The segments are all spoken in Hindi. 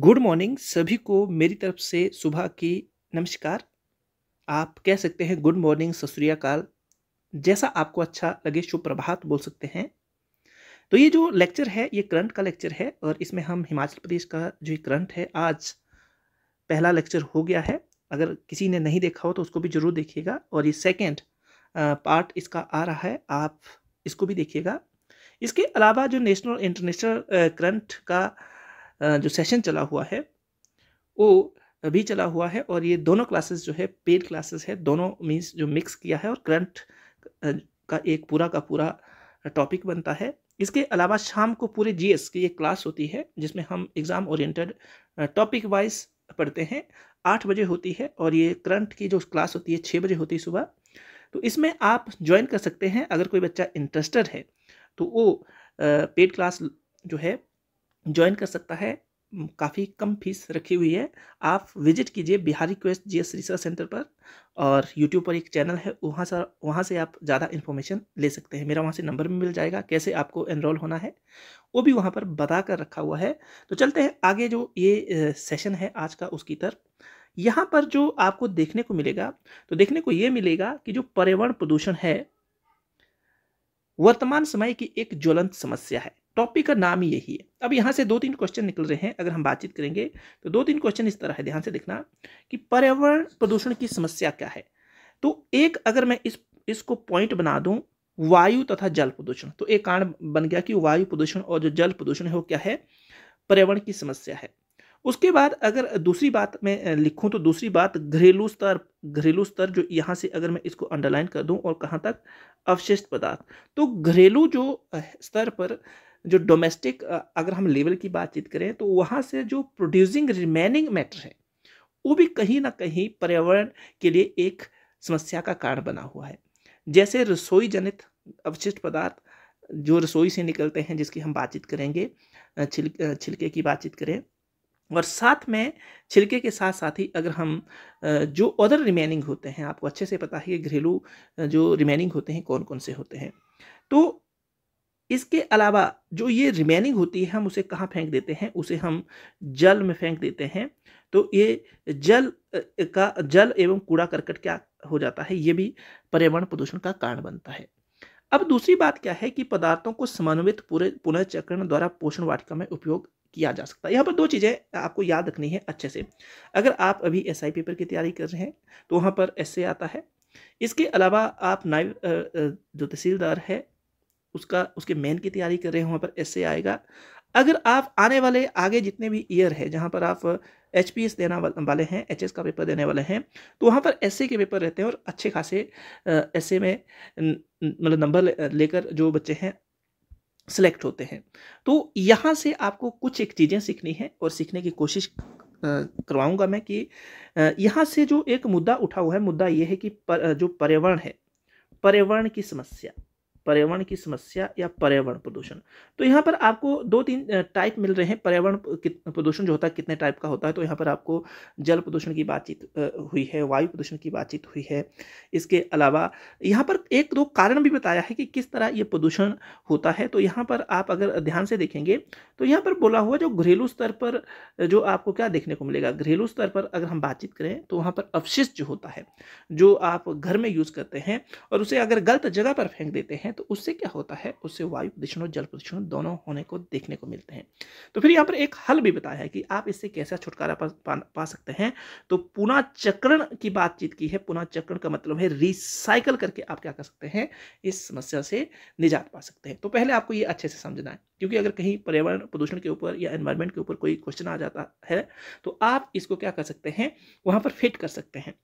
गुड मॉर्निंग सभी को मेरी तरफ से सुबह की नमस्कार आप कह सकते हैं गुड मॉर्निंग सतरियाकाल जैसा आपको अच्छा लगे शुभ प्रभात बोल सकते हैं तो ये जो लेक्चर है ये करंट का लेक्चर है और इसमें हम हिमाचल प्रदेश का जो करंट है आज पहला लेक्चर हो गया है अगर किसी ने नहीं देखा हो तो उसको भी ज़रूर देखिएगा और ये सेकेंड पार्ट इसका आ रहा है आप इसको भी देखिएगा इसके अलावा जो नेशनल इंटरनेशनल करंट का जो सेशन चला हुआ है वो अभी चला हुआ है और ये दोनों क्लासेस जो है पेड क्लासेस है दोनों मीन्स जो मिक्स किया है और करंट का एक पूरा का पूरा टॉपिक बनता है इसके अलावा शाम को पूरे जीएस की एक क्लास होती है जिसमें हम एग्ज़ाम ओरिएंटेड टॉपिक वाइज पढ़ते हैं आठ बजे होती है और ये करंट की जो क्लास होती है छः बजे होती है सुबह तो इसमें आप ज्वाइन कर सकते हैं अगर कोई बच्चा इंटरेस्टेड है तो वो पेड क्लास जो है ज्वाइन कर सकता है काफ़ी कम फीस रखी हुई है आप विजिट कीजिए Bihari quest G S research centre पर और यूट्यूब पर एक चैनल है वहाँ से वहाँ से आप ज़्यादा इन्फॉर्मेशन ले सकते हैं मेरा वहाँ से नंबर भी मिल जाएगा कैसे आपको एनरोल होना है वो भी वहाँ पर बता कर रखा हुआ है तो चलते हैं आगे जो ये सेशन है आज का उसकी तरफ यहाँ पर जो आपको देखने को मिलेगा तो देखने को ये मिलेगा कि जो पर्यावरण प्रदूषण है वर्तमान समय की एक ज्वलंत समस्या है टॉपिक का नाम ही यही है अब यहाँ से दो तीन क्वेश्चन निकल रहे हैं अगर हम बातचीत करेंगे तो दो तीन क्वेश्चन इस तरह है ध्यान से देखना कि पर्यावरण प्रदूषण की समस्या क्या है तो एक अगर मैं इस इसको पॉइंट बना दूं वायु तथा जल प्रदूषण तो एक कारण बन गया कि वायु प्रदूषण और जो जल प्रदूषण है वो क्या है पर्यावरण की समस्या है उसके बाद अगर दूसरी बात मैं लिखूं तो दूसरी बात घरेलू स्तर घरेलू स्तर जो यहाँ से अगर मैं इसको अंडरलाइन कर दूं और कहाँ तक अवशिष्ट पदार्थ तो घरेलू जो स्तर पर जो डोमेस्टिक अगर हम लेवल की बातचीत करें तो वहाँ से जो प्रोड्यूसिंग रिमेनिंग मैटर है वो भी कहीं ना कहीं पर्यावरण के लिए एक समस्या का कारण बना हुआ है जैसे रसोई जनित अवशिष्ट पदार्थ जो रसोई से निकलते हैं जिसकी हम बातचीत करेंगे छिल छिलके की बातचीत करें और साथ में छिलके के साथ साथ ही अगर हम जो अदर रिमेनिंग होते हैं आपको अच्छे से पता है कि घरेलू जो रिमेनिंग होते हैं कौन कौन से होते हैं तो इसके अलावा जो ये रिमेनिंग होती है हम उसे कहाँ फेंक देते हैं उसे हम जल में फेंक देते हैं तो ये जल का जल एवं कूड़ा करकट क्या हो जाता है ये भी पर्यावरण प्रदूषण का कारण बनता है अब दूसरी बात क्या है कि पदार्थों को समन्वित पूरे पुनर्चक्रण द्वारा पोषण वाटिका में उपयोग किया जा सकता है यहाँ पर दो चीज़ें आपको याद रखनी है अच्छे से अगर आप अभी एस आई पेपर की तैयारी कर रहे हैं तो वहाँ पर ऐसे आता है इसके अलावा आप नाइव जो तहसीलदार है उसका उसके मेन की तैयारी कर रहे हैं वहाँ पर एस आएगा अगर आप आने वाले आगे जितने भी ईयर है जहाँ पर आप एच पी एस देना वाले हैं एच एस का पेपर देने वाले हैं तो वहाँ पर एस के पेपर रहते हैं और अच्छे खासे एस में मतलब नंबर लेकर जो बच्चे हैं सेलेक्ट होते हैं तो यहाँ से आपको कुछ एक चीज़ें सीखनी है और सीखने की कोशिश करवाऊँगा मैं कि यहाँ से जो एक मुद्दा उठा हुआ है मुद्दा ये है कि पर, जो पर्यावरण है पर्यावरण की समस्या पर्यावरण की समस्या या पर्यावरण प्रदूषण तो यहाँ पर आपको दो तीन टाइप मिल रहे हैं पर्यावरण प्रदूषण जो होता है कितने टाइप का होता है तो यहाँ पर आपको जल प्रदूषण की बातचीत हुई है वायु प्रदूषण की बातचीत हुई है इसके अलावा यहाँ पर एक दो कारण भी बताया है कि किस तरह ये प्रदूषण होता है तो यहाँ पर आप अगर ध्यान से देखेंगे तो यहाँ पर बोला हुआ जो घरेलू स्तर पर जो आपको क्या देखने को मिलेगा घरेलू स्तर पर अगर हम बातचीत करें तो वहाँ पर अवशिष्ट जो होता है जो आप घर में यूज़ करते हैं और उसे अगर गलत जगह पर फेंक देते हैं तो उससे क्या होता है उससे वायु प्रदूषण और जल प्रदूषण दोनों होने को देखने को मिलते हैं तो फिर यहाँ पर एक हल भी बताया है कि आप इससे कैसा छुटकारा पा, पा, पा सकते हैं तो पुनः चक्रण की बातचीत की है पुनः चक्रण का मतलब है रिसाइकल करके आप क्या कर सकते हैं इस समस्या से निजात पा सकते हैं तो पहले आपको ये अच्छे से समझना है क्योंकि अगर कहीं पर्यावरण प्रदूषण के ऊपर या एनवायरमेंट के ऊपर कोई क्वेश्चन आ जाता है तो आप इसको क्या कर सकते हैं वहाँ पर फिट कर सकते हैं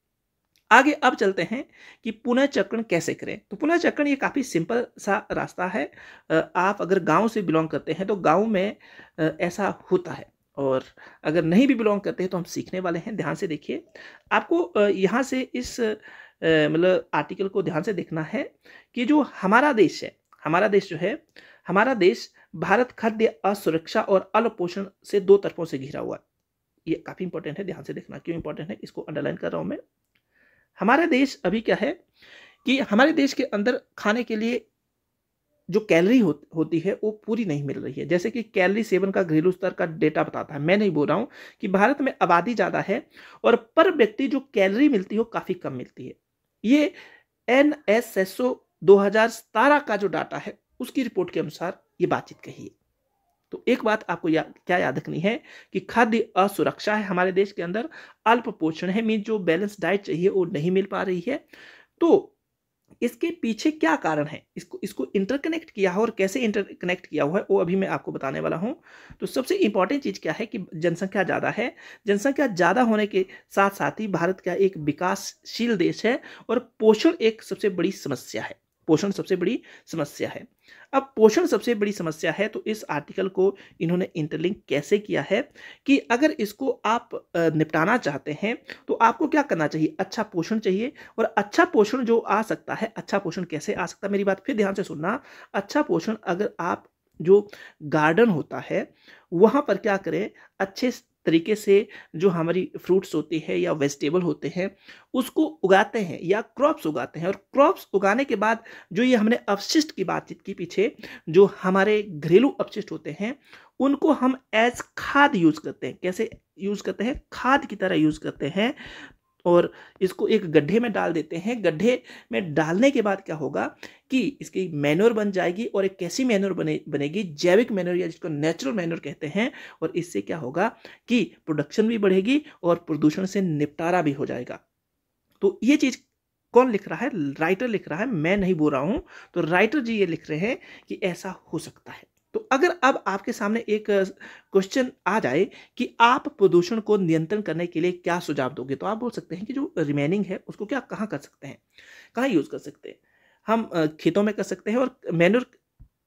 आगे अब चलते हैं कि पुनः चक्रण कैसे करें तो पुनः चक्रण ये काफ़ी सिंपल सा रास्ता है आप अगर गांव से बिलोंग करते हैं तो गांव में ऐसा होता है और अगर नहीं भी बिलोंग करते हैं तो हम सीखने वाले हैं ध्यान से देखिए आपको यहाँ से इस मतलब आर्टिकल को ध्यान से देखना है कि जो हमारा देश है हमारा देश जो है हमारा देश भारत खाद्य असुरक्षा और अल्पोषण से दो तरफों से घिरा हुआ है ये काफ़ी इंपॉर्टेंट है ध्यान से देखना क्यों इंपॉर्टेंट है इसको अंडरलाइन कर रहा हूँ मैं हमारा देश अभी क्या है कि हमारे देश के अंदर खाने के लिए जो कैलरी हो, होती है वो पूरी नहीं मिल रही है जैसे कि कैलरी सेवन का घरेलू स्तर का डेटा बताता है मैं नहीं बोल रहा हूँ कि भारत में आबादी ज़्यादा है और पर व्यक्ति जो कैलरी मिलती है वो काफ़ी कम मिलती है ये एन एस एस ओ दो का जो डाटा है उसकी रिपोर्ट के अनुसार ये बातचीत कही है तो एक बात आपको या, क्या याद रखनी है कि खाद्य असुरक्षा है हमारे देश के अंदर अल्प पोषण है मीन जो बैलेंस डाइट चाहिए वो नहीं मिल पा रही है तो इसके पीछे क्या कारण है इसको इसको इंटरकनेक्ट किया हो और कैसे इंटरकनेक्ट किया हुआ है वो अभी मैं आपको बताने वाला हूँ तो सबसे इंपॉर्टेंट चीज़ क्या है कि जनसंख्या ज़्यादा है जनसंख्या ज़्यादा होने के साथ साथ ही भारत का एक विकासशील देश है और पोषण एक सबसे बड़ी समस्या है पोषण सबसे बड़ी समस्या है अब पोषण सबसे बड़ी समस्या है तो इस आर्टिकल को इन्होंने इंटरलिंक कैसे किया है कि अगर इसको आप निपटाना चाहते हैं तो आपको क्या करना चाहिए अच्छा पोषण चाहिए और अच्छा पोषण जो आ सकता है अच्छा पोषण कैसे आ सकता है मेरी बात फिर ध्यान से सुनना अच्छा पोषण अगर आप जो गार्डन होता है वहाँ पर क्या करें अच्छे तरीके से जो हमारी फ्रूट्स होती है या वेजिटेबल होते हैं उसको उगाते हैं या क्रॉप्स उगाते हैं और क्रॉप्स उगाने के बाद जो ये हमने अपशिष्ट की बातचीत की पीछे जो हमारे घरेलू अपशिष्ट होते हैं उनको हम एज खाद यूज़ करते हैं कैसे यूज़ करते हैं खाद की तरह यूज़ करते हैं और इसको एक गड्ढे में डाल देते हैं गड्ढे में डालने के बाद क्या होगा कि इसकी मैनोर बन जाएगी और एक कैसी मैनोर बने बनेगी जैविक मैनोर या जिसको नेचुरल मैनोर कहते हैं और इससे क्या होगा कि प्रोडक्शन भी बढ़ेगी और प्रदूषण से निपटारा भी हो जाएगा तो ये चीज़ कौन लिख रहा है राइटर लिख रहा है मैं नहीं बोल रहा हूँ तो राइटर जी ये लिख रहे हैं कि ऐसा हो सकता है तो अगर अब आपके सामने एक क्वेश्चन आ जाए कि आप प्रदूषण को नियंत्रण करने के लिए क्या सुझाव दोगे तो आप बोल सकते हैं कि जो रिमेनिंग है उसको क्या कहाँ कर सकते हैं कहाँ यूज़ कर सकते हैं हम खेतों में कर सकते हैं और मैन्योर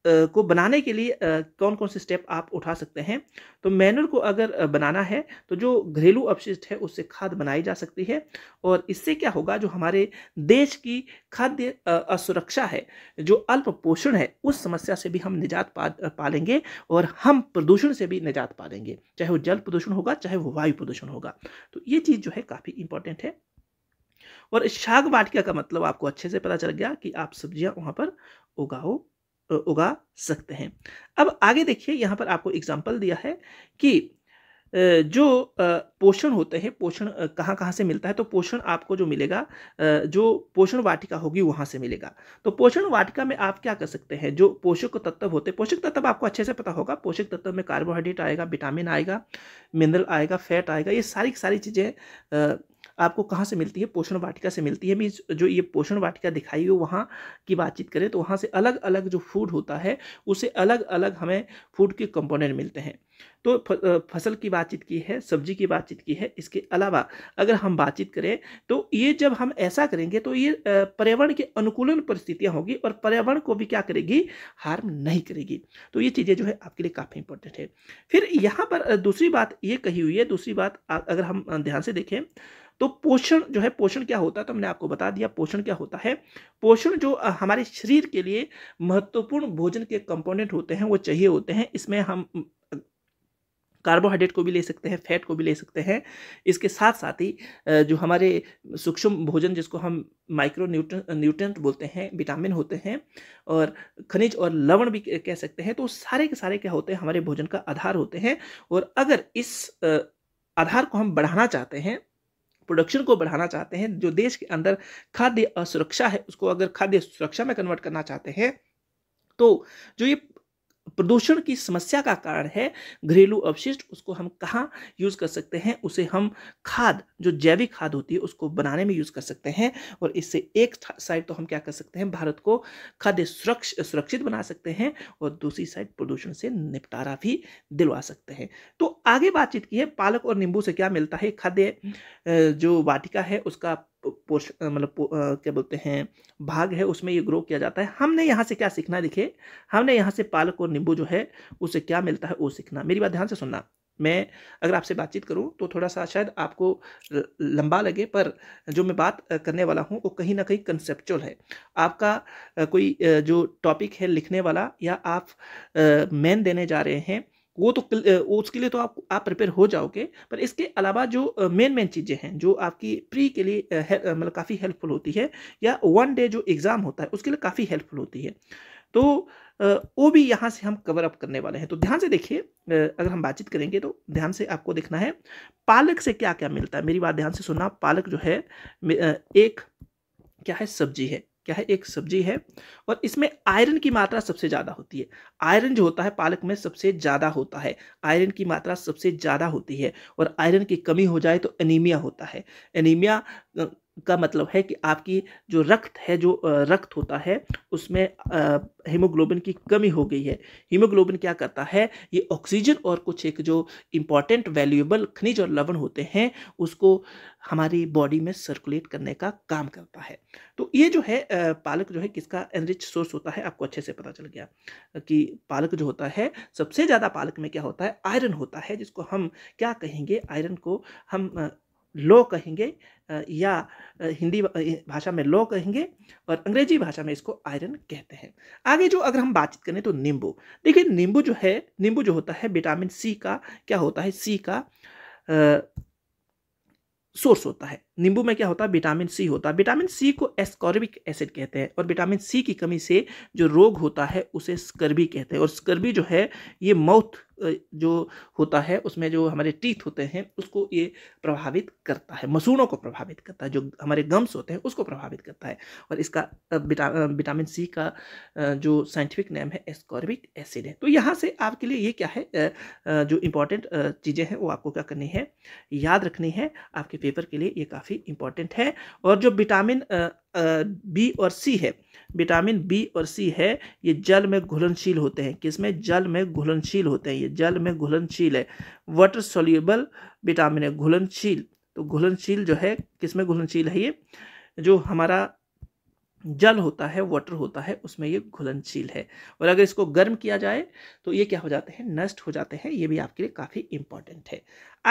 को बनाने के लिए कौन कौन से स्टेप आप उठा सकते हैं तो मैनुअल को अगर बनाना है तो जो घरेलू अपशिष्ट है उससे खाद बनाई जा सकती है और इससे क्या होगा जो हमारे देश की खाद्य असुरक्षा है जो अल्प पोषण है उस समस्या से भी हम निजात पा पालेंगे और हम प्रदूषण से भी निजात पालेंगे चाहे वो जल प्रदूषण होगा चाहे वो वायु प्रदूषण होगा तो ये चीज़ जो है काफ़ी इंपॉर्टेंट है और शाग वाटिका का मतलब आपको अच्छे से पता चल गया कि आप सब्जियां वहां पर उगाओ उगा सकते हैं अब आगे देखिए यहाँ पर आपको एग्जाम्पल दिया है कि जो पोषण होते हैं पोषण कहाँ कहाँ से मिलता है तो पोषण आपको जो मिलेगा जो पोषण वाटिका होगी वहाँ से मिलेगा तो पोषण वाटिका में आप क्या कर सकते हैं जो पोषक तत्व होते हैं पोषक तत्व आपको अच्छे से पता होगा पोषक तत्व में कार्बोहाइड्रेट आएगा विटामिन आएगा मिनरल आएगा फैट आएगा ये सारी सारी चीज़ें आपको कहाँ से मिलती है पोषण वाटिका से मिलती है मीन्स जो ये पोषण वाटिका दिखाई हुई वहाँ की बातचीत करें तो वहाँ से अलग अलग जो फूड होता है उसे अलग अलग हमें फूड के कंपोनेंट मिलते हैं तो फसल की बातचीत की है सब्जी की बातचीत की है इसके अलावा अगर हम बातचीत करें तो ये जब हम ऐसा करेंगे तो ये पर्यावरण के अनुकूलन परिस्थितियाँ होगी और पर्यावरण को भी क्या करेगी हार्म नहीं करेगी तो ये चीज़ें जो है आपके लिए काफ़ी इंपॉर्टेंट है फिर यहाँ पर दूसरी बात ये कही हुई है दूसरी बात अगर हम ध्यान से देखें तो पोषण जो है पोषण क्या होता है तो हमने आपको बता दिया पोषण क्या होता है पोषण जो हमारे शरीर के लिए महत्वपूर्ण भोजन के कंपोनेंट होते हैं वो चाहिए होते हैं इसमें हम कार्बोहाइड्रेट को भी ले सकते हैं फैट को भी ले सकते हैं इसके साथ साथ ही जो हमारे सूक्ष्म भोजन जिसको हम माइक्रो न्यूट्र न्यूट्रेंट बोलते हैं विटामिन होते हैं और खनिज और लवण भी कह सकते हैं तो सारे के सारे क्या होते हैं हमारे भोजन का आधार होते हैं और अगर इस आधार को हम बढ़ाना चाहते हैं प्रोडक्शन को बढ़ाना चाहते हैं जो देश के अंदर खाद्य असुरक्षा है उसको अगर खाद्य सुरक्षा में कन्वर्ट करना चाहते हैं तो जो ये प्रदूषण की समस्या का कारण है घरेलू अवशिष्ट उसको हम कहाँ यूज़ कर सकते हैं उसे हम खाद जो जैविक खाद होती है उसको बनाने में यूज़ कर सकते हैं और इससे एक साइड तो हम क्या कर सकते हैं भारत को खाद्य सुरक्ष सुरक्षित बना सकते हैं और दूसरी साइड प्रदूषण से निपटारा भी दिलवा सकते हैं तो आगे बातचीत की है पालक और नींबू से क्या मिलता है खाद्य जो वाटिका है उसका पोष मतलब पो, क्या बोलते हैं भाग है उसमें ये ग्रो किया जाता है हमने यहाँ से क्या सीखना है देखिए हमने यहाँ से पालक और नींबू जो है उसे क्या मिलता है वो सीखना मेरी बात ध्यान से सुनना मैं अगर आपसे बातचीत करूं तो थोड़ा सा शायद आपको लंबा लगे पर जो मैं बात करने वाला हूं वो कहीं ना कहीं कंसेप्चुअल है आपका कोई जो टॉपिक है लिखने वाला या आप मैन देने जा रहे हैं वो तो उसके लिए तो आप आप प्रिपेयर हो जाओगे पर इसके अलावा जो मेन मेन चीज़ें हैं जो आपकी प्री के लिए मतलब काफ़ी हेल्पफुल होती है या वन डे जो एग्ज़ाम होता है उसके लिए काफ़ी हेल्पफुल होती है तो वो भी यहाँ से हम कवर अप करने वाले हैं तो ध्यान से देखिए अगर हम बातचीत करेंगे तो ध्यान से आपको देखना है पालक से क्या क्या मिलता है मेरी बात ध्यान से सुनना पालक जो है एक क्या है सब्जी है क्या है एक सब्जी है और इसमें आयरन की मात्रा सबसे ज़्यादा होती है आयरन जो होता है पालक में सबसे ज़्यादा होता है आयरन की मात्रा सबसे ज़्यादा होती है और आयरन की कमी हो जाए तो एनीमिया होता है एनीमिया का मतलब है कि आपकी जो रक्त है जो रक्त होता है उसमें हीमोग्लोबिन की कमी हो गई है हीमोग्लोबिन क्या करता है ये ऑक्सीजन और कुछ एक जो इम्पॉर्टेंट वैल्यूएबल खनिज और लवण होते हैं उसको हमारी बॉडी में सर्कुलेट करने का काम करता है तो ये जो है पालक जो है किसका एनरिच सोर्स होता है आपको अच्छे से पता चल गया कि पालक जो होता है सबसे ज़्यादा पालक में क्या होता है आयरन होता है जिसको हम क्या कहेंगे आयरन को हम लो कहेंगे या हिंदी भाषा में लो कहेंगे और अंग्रेजी भाषा में इसको आयरन कहते हैं आगे जो अगर हम बातचीत करें तो नींबू देखिए नींबू जो है नींबू जो होता है विटामिन सी का क्या होता है सी का सोर्स होता है नींबू में क्या होता है विटामिन सी होता है विटामिन सी को एस्कॉर्बिक एसिड कहते हैं और विटामिन सी की कमी से जो रोग होता है उसे स्कर्बी कहते हैं और स्कर्बी जो है ये माउथ जो होता है उसमें जो हमारे टीथ होते हैं उसको ये प्रभावित करता है मसूड़ों को प्रभावित करता है जो हमारे गम्स होते हैं उसको प्रभावित करता है और इसका विटा विटामिन सी का जो साइंटिफिक नेम है एस्कॉर्बिक एसिड है तो यहाँ से आपके लिए ये क्या है जो इम्पोर्टेंट चीज़ें हैं वो आपको क्या करनी है याद रखनी है आपके पेपर के लिए ये काफ़ी काफ़ी इम्पॉर्टेंट है और जो विटामिन बी और सी है विटामिन बी और सी है ये जल में घुलनशील होते हैं किसमें जल में घुलनशील होते हैं ये जल में घुलनशील है वाटर सोल्यूबल विटामिन है घुलनशील तो घुलनशील जो है किसमें घुलनशील है ये जो हमारा जल होता है वाटर होता है उसमें ये घुलनशील है और अगर इसको गर्म किया जाए तो ये क्या हो जाते हैं नष्ट हो जाते हैं ये भी आपके लिए काफ़ी इंपॉर्टेंट है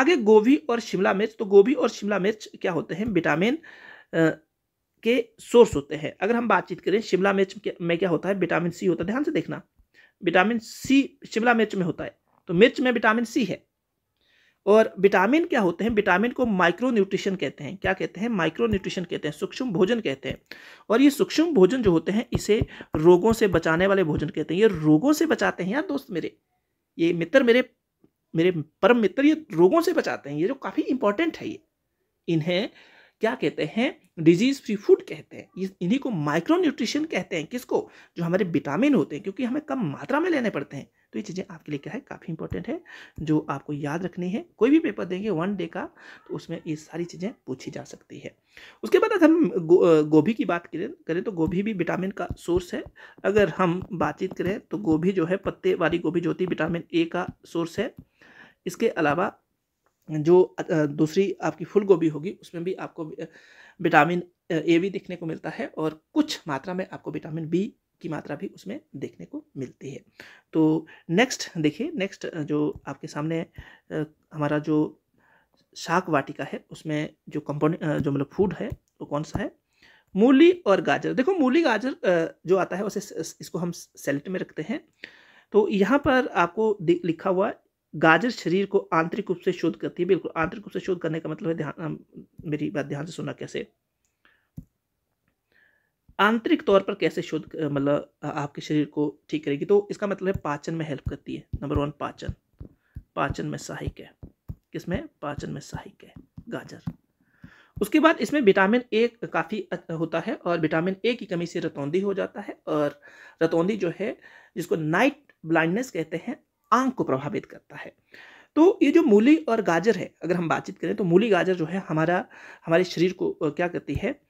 आगे गोभी और शिमला मिर्च तो गोभी और शिमला मिर्च क्या होते हैं विटामिन के सोर्स होते हैं अगर हम बातचीत करें शिमला मिर्च में क्या होता है विटामिन सी होता है ध्यान से देखना विटामिन सी शिमला मिर्च में होता है तो मिर्च में विटामिन सी है और विटामिन क्या होते हैं विटामिन को माइक्रो न्यूट्रिशन कहते हैं क्या कहते हैं माइक्रो न्यूट्रिशन कहते हैं सूक्ष्म भोजन कहते हैं और ये सूक्ष्म भोजन जो होते हैं इसे रोगों से बचाने वाले भोजन कहते हैं ये रोगों से बचाते हैं यार दोस्त मेरे ये मित्र मेरे मेरे परम मित्र ये रोगों से बचाते हैं ये जो काफ़ी इंपॉर्टेंट है ये इन्हें क्या कहते हैं डिजीज फ्री फूड कहते हैं इन्हीं को माइक्रो न्यूट्रिशन कहते हैं किसको जो हमारे विटामिन होते हैं क्योंकि हमें कम मात्रा में लेने पड़ते हैं तो ये चीज़ें आपके लिए क्या है काफ़ी इंपॉर्टेंट है जो आपको याद रखनी है कोई भी पेपर देंगे वन डे का तो उसमें ये सारी चीज़ें पूछी जा सकती है उसके बाद अगर हम गोभी की बात करें करें तो गोभी भी विटामिन का सोर्स है अगर हम बातचीत करें तो गोभी जो है पत्ते वाली गोभी जो होती विटामिन ए का सोर्स है इसके अलावा जो दूसरी आपकी फुल गोभी होगी उसमें भी आपको विटामिन ए भी देखने को मिलता है और कुछ मात्रा में आपको विटामिन बी की मात्रा भी उसमें देखने को मिलती है तो नेक्स्ट देखिए नेक्स्ट जो आपके सामने हमारा जो शाक वाटिका है उसमें जो कंपोन जो मतलब फूड है वो कौन सा है मूली और गाजर देखो मूली गाजर जो आता है उसे इसको हम सेलेट में रखते हैं तो यहाँ पर आपको लिखा हुआ गाजर शरीर को आंतरिक रूप से शोध करती है बिल्कुल आंतरिक रूप से शोध करने का मतलब है ध्यान मेरी बात ध्यान से सुना कैसे आंतरिक तौर पर कैसे शुद्ध मतलब आपके शरीर को ठीक करेगी तो इसका मतलब है पाचन में हेल्प करती है नंबर वन पाचन पाचन में सहायक है किसमें पाचन में सहायक है गाजर उसके बाद इसमें विटामिन ए काफ़ी होता है और विटामिन ए की कमी से रतौंदी हो जाता है और रतौंदी जो है जिसको नाइट ब्लाइंडनेस कहते हैं आंख को प्रभावित करता है तो ये जो मूली और गाजर है अगर हम बातचीत करें तो मूली गाजर जो है हमारा हमारे शरीर को क्या करती है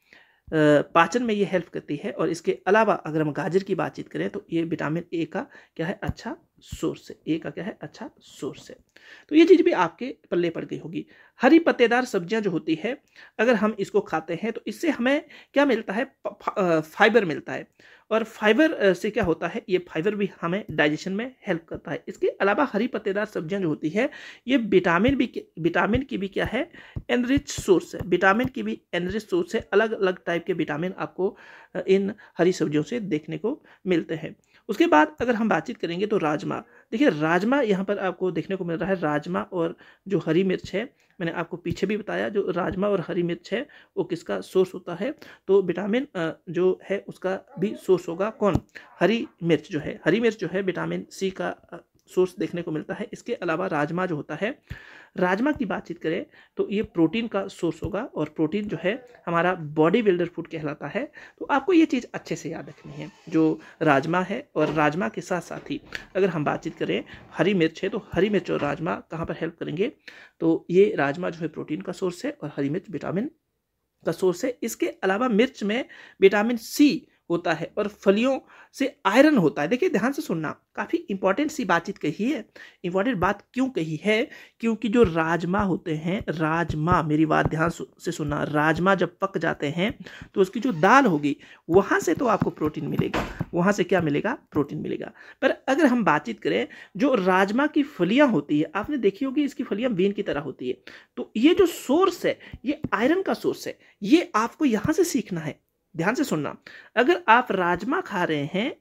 पाचन में ये हेल्प करती है और इसके अलावा अगर हम गाजर की बातचीत करें तो ये विटामिन ए का क्या है अच्छा सोर्स है ए का क्या है अच्छा सोर्स है तो ये चीज़ भी आपके पल्ले पड़ गई होगी हरी पत्तेदार सब्जियां जो होती है अगर हम इसको खाते हैं तो इससे हमें क्या मिलता है फाइबर मिलता है और फाइबर से क्या होता है ये फाइबर भी हमें डाइजेशन में हेल्प करता है इसके अलावा हरी पत्तेदार सब्जियां जो होती है ये विटामिन भी विटामिन की भी क्या है एनरिच सोर्स है विटामिन की भी एनरिच सोर्स है अलग अलग टाइप के विटामिन आपको इन हरी सब्जियों से देखने को मिलते हैं उसके बाद अगर हम बातचीत करेंगे तो राजमा देखिए राजमा यहाँ पर आपको देखने को मिल रहा है राजमा और जो हरी मिर्च है मैंने आपको पीछे भी बताया जो राजमा और हरी मिर्च है वो किसका सोर्स होता है तो विटामिन जो है उसका भी सोर्स होगा कौन हरी मिर्च जो है हरी मिर्च जो है विटामिन सी का सोर्स देखने को मिलता है इसके अलावा राजमा जो होता है राजमा की बातचीत करें तो ये प्रोटीन का सोर्स होगा और प्रोटीन जो है हमारा बॉडी बिल्डर फूड कहलाता है तो आपको ये चीज़ अच्छे से याद रखनी है जो राजमा है और राजमा के साथ साथ ही अगर हम बातचीत करें हरी मिर्च है तो हरी मिर्च और राजमा कहाँ पर हेल्प करेंगे तो ये राजमा जो है प्रोटीन का सोर्स है और हरी मिर्च विटामिन का सोर्स है इसके अलावा मिर्च में विटामिन सी होता है और फलियों से आयरन होता है देखिए ध्यान से सुनना काफ़ी इंपॉर्टेंट सी बातचीत कही है इंपॉर्टेंट बात क्यों कही है क्योंकि जो राजमा होते हैं राजमा मेरी बात ध्यान से सुनना राजमा जब पक जाते हैं तो उसकी जो दाल होगी वहाँ से तो आपको प्रोटीन मिलेगा वहाँ से क्या मिलेगा प्रोटीन मिलेगा पर अगर हम बातचीत करें जो राजमा की फलियाँ होती है आपने देखी होगी इसकी फलियाँ बीन की तरह होती है तो ये जो सोर्स है ये आयरन का सोर्स है ये आपको यहाँ से सीखना है ध्यान से सुनना अगर आप राजमा खा रहे हैं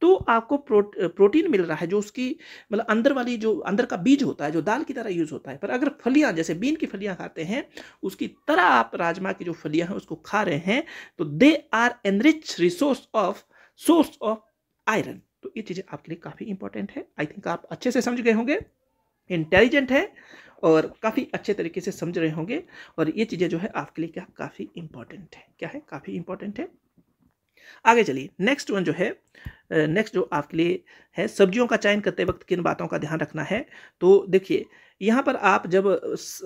तो आपको प्रोट, प्रोटीन मिल रहा है जो उसकी मतलब अंदर वाली जो अंदर का बीज होता है जो दाल की तरह यूज़ होता है पर अगर फलियां जैसे बीन की फलियां खाते हैं उसकी तरह आप राजमा की जो फलियां हैं उसको खा रहे हैं तो they are enrich resource of source of iron तो ये चीज़ें आपके लिए काफ़ी इंपॉर्टेंट है आई थिंक आप अच्छे से समझ गए होंगे इंटेलिजेंट है और काफ़ी अच्छे तरीके से समझ रहे होंगे और ये चीज़ें जो है आपके लिए क्या काफ़ी इंपॉर्टेंट है क्या है काफ़ी इंपॉर्टेंट है आगे चलिए नेक्स्ट वन जो है नेक्स्ट जो आपके लिए है सब्जियों का चयन करते वक्त किन बातों का ध्यान रखना है तो देखिए यहाँ पर आप जब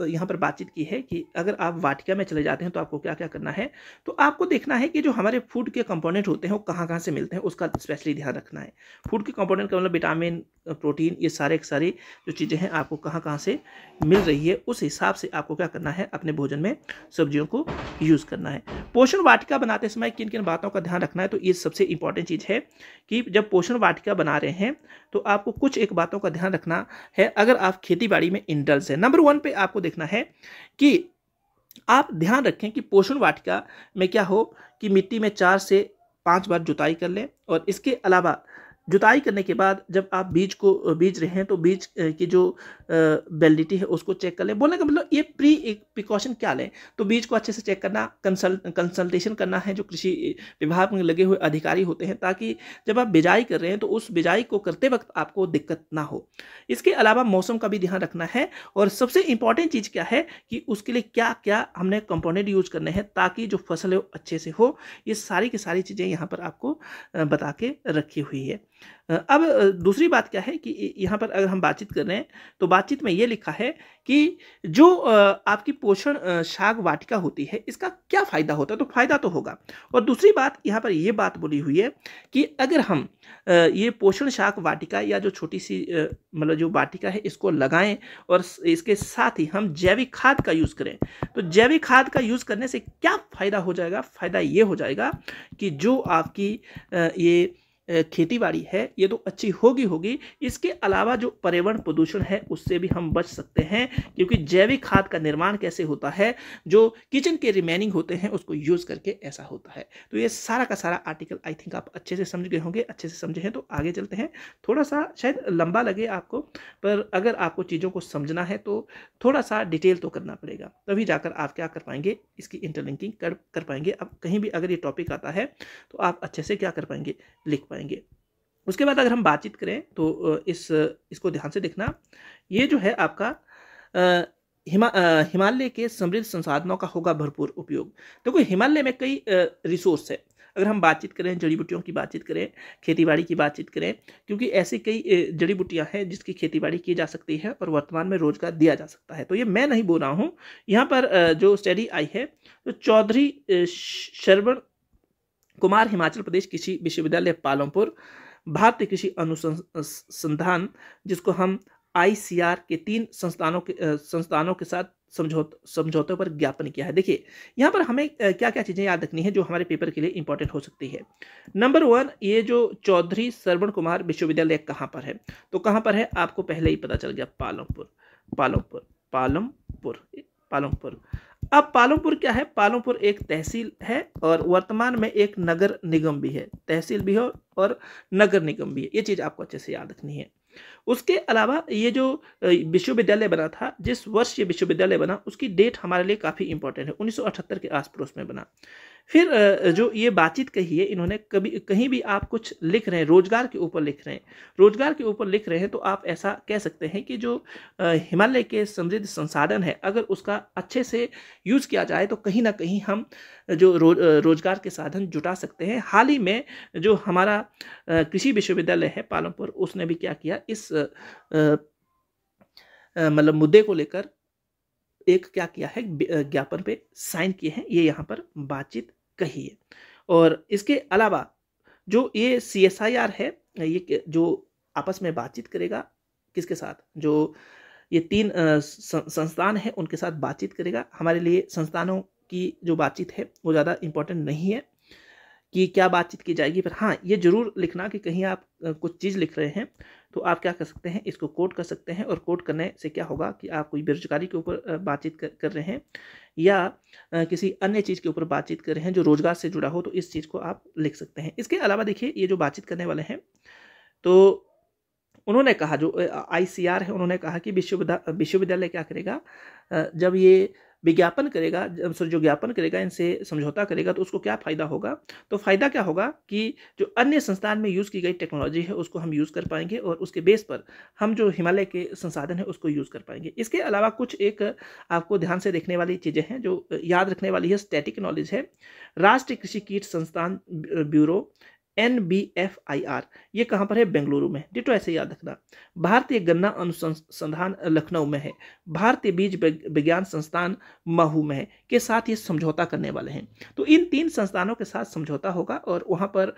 यहाँ पर बातचीत की है कि अगर आप वाटिका में चले जाते हैं तो आपको क्या क्या करना है तो आपको देखना है कि जो हमारे फूड के कंपोनेंट होते हैं वो कहाँ कहाँ से मिलते हैं उसका स्पेशली ध्यान रखना है फूड के कंपोनेंट का मतलब विटामिन प्रोटीन ये सारे सारी जो चीज़ें हैं आपको कहाँ कहाँ से मिल रही है उस हिसाब से आपको क्या करना है अपने भोजन में सब्जियों को यूज़ करना है पोषण वाटिका बनाते समय किन किन बातों का ध्यान रखना है तो ये सबसे इंपॉर्टेंट चीज़ है कि जब पोषण वाटिका बना रहे हैं तो आपको कुछ एक बातों का ध्यान रखना है अगर आप खेती बाड़ी में में इंडल्स है नंबर वन पे आपको देखना है कि आप ध्यान रखें कि पोषण वाटिका में क्या हो कि मिट्टी में चार से पांच बार जुताई कर लें और इसके अलावा जुताई करने के बाद जब आप बीज को बीज रहे हैं तो बीज की जो वैलिडिटी है उसको चेक कर लें बोलने का मतलब ये प्री एक प्रिकॉशन क्या लें तो बीज को अच्छे से चेक करना कंसल्ट कंसल्टेशन करना है जो कृषि विभाग में लगे हुए अधिकारी होते हैं ताकि जब आप बिजाई कर रहे हैं तो उस बिजाई को करते वक्त आपको दिक्कत ना हो इसके अलावा मौसम का भी ध्यान रखना है और सबसे इंपॉर्टेंट चीज़ क्या है कि उसके लिए क्या क्या हमने कंपोनेंट यूज करने हैं ताकि जो फसल है वो अच्छे से हो ये सारी की सारी चीज़ें यहाँ पर आपको बता के रखी हुई है अब दूसरी बात क्या है कि यहाँ पर अगर हम बातचीत कर रहे हैं तो बातचीत में ये लिखा है कि जो आपकी पोषण शाग वाटिका होती है इसका क्या फ़ायदा होता है तो फ़ायदा तो होगा और दूसरी बात यहाँ पर ये बात बोली हुई है कि अगर हम ये पोषण शाक वाटिका या जो छोटी सी मतलब जो वाटिका है इसको लगाएं और इसके साथ ही हम जैविक खाद का यूज़ करें तो जैविक खाद का यूज़ करने से क्या फ़ायदा हो जाएगा फ़ायदा ये हो जाएगा कि जो आपकी ये खेती बाड़ी है ये तो अच्छी होगी होगी इसके अलावा जो पर्यावरण प्रदूषण है उससे भी हम बच सकते हैं क्योंकि जैविक खाद का निर्माण कैसे होता है जो किचन के रिमेनिंग होते हैं उसको यूज़ करके ऐसा होता है तो ये सारा का सारा आर्टिकल आई थिंक आप अच्छे से समझ गए होंगे अच्छे से समझे हैं तो आगे चलते हैं थोड़ा सा शायद लंबा लगे आपको पर अगर आपको चीज़ों को समझना है तो थोड़ा सा डिटेल तो करना पड़ेगा तभी जाकर आप क्या कर पाएंगे इसकी इंटरलिंकिंग कर कर पाएंगे अब कहीं भी अगर ये टॉपिक आता है तो आप अच्छे से क्या कर पाएंगे लिख पाएंगे पाएंगे उसके बाद अगर हम बातचीत करें तो इस इसको ध्यान से देखना ये जो है आपका हिमा हिमालय के समृद्ध संसाधनों का होगा भरपूर उपयोग देखो तो हिमालय में कई रिसोर्स है अगर हम बातचीत करें जड़ी बूटियों की बातचीत करें खेतीबाड़ी की बातचीत करें क्योंकि ऐसी कई जड़ी बूटियां हैं जिसकी खेतीबाड़ी की जा सकती है और वर्तमान में रोजगार दिया जा सकता है तो ये मैं नहीं बोल रहा हूँ यहाँ पर जो स्टडी आई है तो चौधरी शरवण कुमार हिमाचल प्रदेश कृषि विश्वविद्यालय पालमपुर भारतीय कृषि अनुसंधान जिसको हम आईसीआर के तीन संस्थानों के संस्थानों के साथ समझौत समझौतों पर ज्ञापन किया है देखिए यहाँ पर हमें क्या क्या चीज़ें याद रखनी है जो हमारे पेपर के लिए इंपॉर्टेंट हो सकती है नंबर वन ये जो चौधरी सरवण कुमार विश्वविद्यालय कहाँ पर है तो कहाँ पर है आपको पहले ही पता चल गया पालमपुर पालमपुर पालमपुर पालमपुर अब पालमपुर क्या है पालमपुर एक तहसील है और वर्तमान में एक नगर निगम भी है तहसील भी हो और नगर निगम भी है ये चीज़ आपको अच्छे से याद रखनी है उसके अलावा ये जो विश्वविद्यालय बना था जिस वर्ष ये विश्वविद्यालय बना उसकी डेट हमारे लिए काफ़ी इंपॉर्टेंट है उन्नीस के आस पड़ोस में बना फिर जो ये बातचीत कही है इन्होंने कभी कहीं भी आप कुछ लिख रहे हैं रोजगार के ऊपर लिख रहे हैं रोजगार के ऊपर लिख रहे हैं तो आप ऐसा कह सकते हैं कि जो हिमालय के समृद्ध संसाधन है अगर उसका अच्छे से यूज़ किया जाए तो कहीं ना कहीं हम जो रोज रोजगार के साधन जुटा सकते हैं हाल ही में जो हमारा कृषि विश्वविद्यालय है पालमपुर उसने भी क्या किया इस मतलब मुद्दे को लेकर एक क्या किया है ज्ञापन पे साइन किए हैं ये यहाँ पर बातचीत कही है और इसके अलावा जो ये सी एस आई आर है ये जो आपस में बातचीत करेगा किसके साथ जो ये तीन संस्थान हैं उनके साथ बातचीत करेगा हमारे लिए संस्थानों की जो बातचीत है वो ज़्यादा इम्पोर्टेंट नहीं है कि क्या बातचीत की जाएगी पर हाँ ये ज़रूर लिखना कि कहीं आप कुछ चीज़ लिख रहे हैं तो आप क्या कर सकते हैं इसको कोट कर सकते हैं और कोट करने से क्या होगा कि आप कोई बेरोजगारी के ऊपर बातचीत कर, कर रहे हैं या किसी अन्य चीज़ के ऊपर बातचीत कर रहे हैं जो रोज़गार से जुड़ा हो तो इस चीज़ को आप लिख सकते हैं इसके अलावा देखिए ये जो बातचीत करने वाले हैं तो उन्होंने कहा जो आई है उन्होंने कहा कि विश्वविद्यालय विश्वविद्यालय क्या करेगा जब ये विज्ञापन करेगा सॉरी जो ज्ञापन करेगा इनसे समझौता करेगा तो उसको क्या फ़ायदा होगा तो फ़ायदा क्या होगा कि जो अन्य संस्थान में यूज़ की गई टेक्नोलॉजी है उसको हम यूज़ कर पाएंगे और उसके बेस पर हम जो हिमालय के संसाधन है उसको यूज़ कर पाएंगे इसके अलावा कुछ एक आपको ध्यान से देखने वाली चीज़ें हैं जो याद रखने वाली है स्टैटिक नॉलेज है राष्ट्रीय कृषि कीट संस्थान bureau N B F I R ये कहाँ पर है बेंगलुरु में डिटो ऐसे याद रखना भारतीय गन्ना अनुसंधान लखनऊ में है भारतीय बीज विज्ञान संस्थान महू में है के साथ ये समझौता करने वाले हैं तो इन तीन संस्थानों के साथ समझौता होगा और वहाँ पर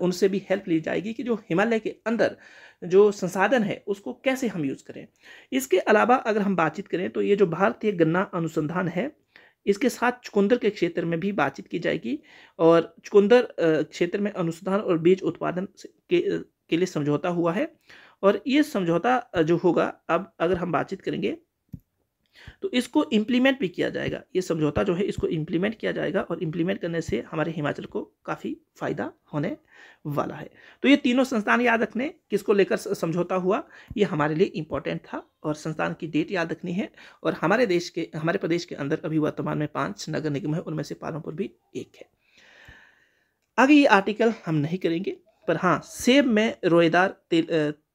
उनसे भी हेल्प ली जाएगी कि जो हिमालय के अंदर जो संसाधन है उसको कैसे हम यूज़ करें इसके अलावा अगर हम बातचीत करें तो ये जो भारतीय गन्ना अनुसंधान है इसके साथ चुकंदर के क्षेत्र में भी बातचीत की जाएगी और चुकंदर क्षेत्र में अनुसंधान और बीज उत्पादन के के लिए समझौता हुआ है और ये समझौता जो होगा अब अगर हम बातचीत करेंगे तो इसको इम्प्लीमेंट भी किया जाएगा ये समझौता जो है इसको इम्प्लीमेंट किया जाएगा और इम्प्लीमेंट करने से हमारे हिमाचल को काफ़ी फायदा होने वाला है तो ये तीनों संस्थान याद रखने किसको लेकर समझौता हुआ ये हमारे लिए इम्पोर्टेंट था और संस्थान की डेट याद रखनी है और हमारे देश के हमारे प्रदेश के अंदर अभी वर्तमान में पाँच नगर निगम है उनमें से पालमपुर भी एक है आगे ये आर्टिकल हम नहीं करेंगे पर हाँ सेब में रोएदार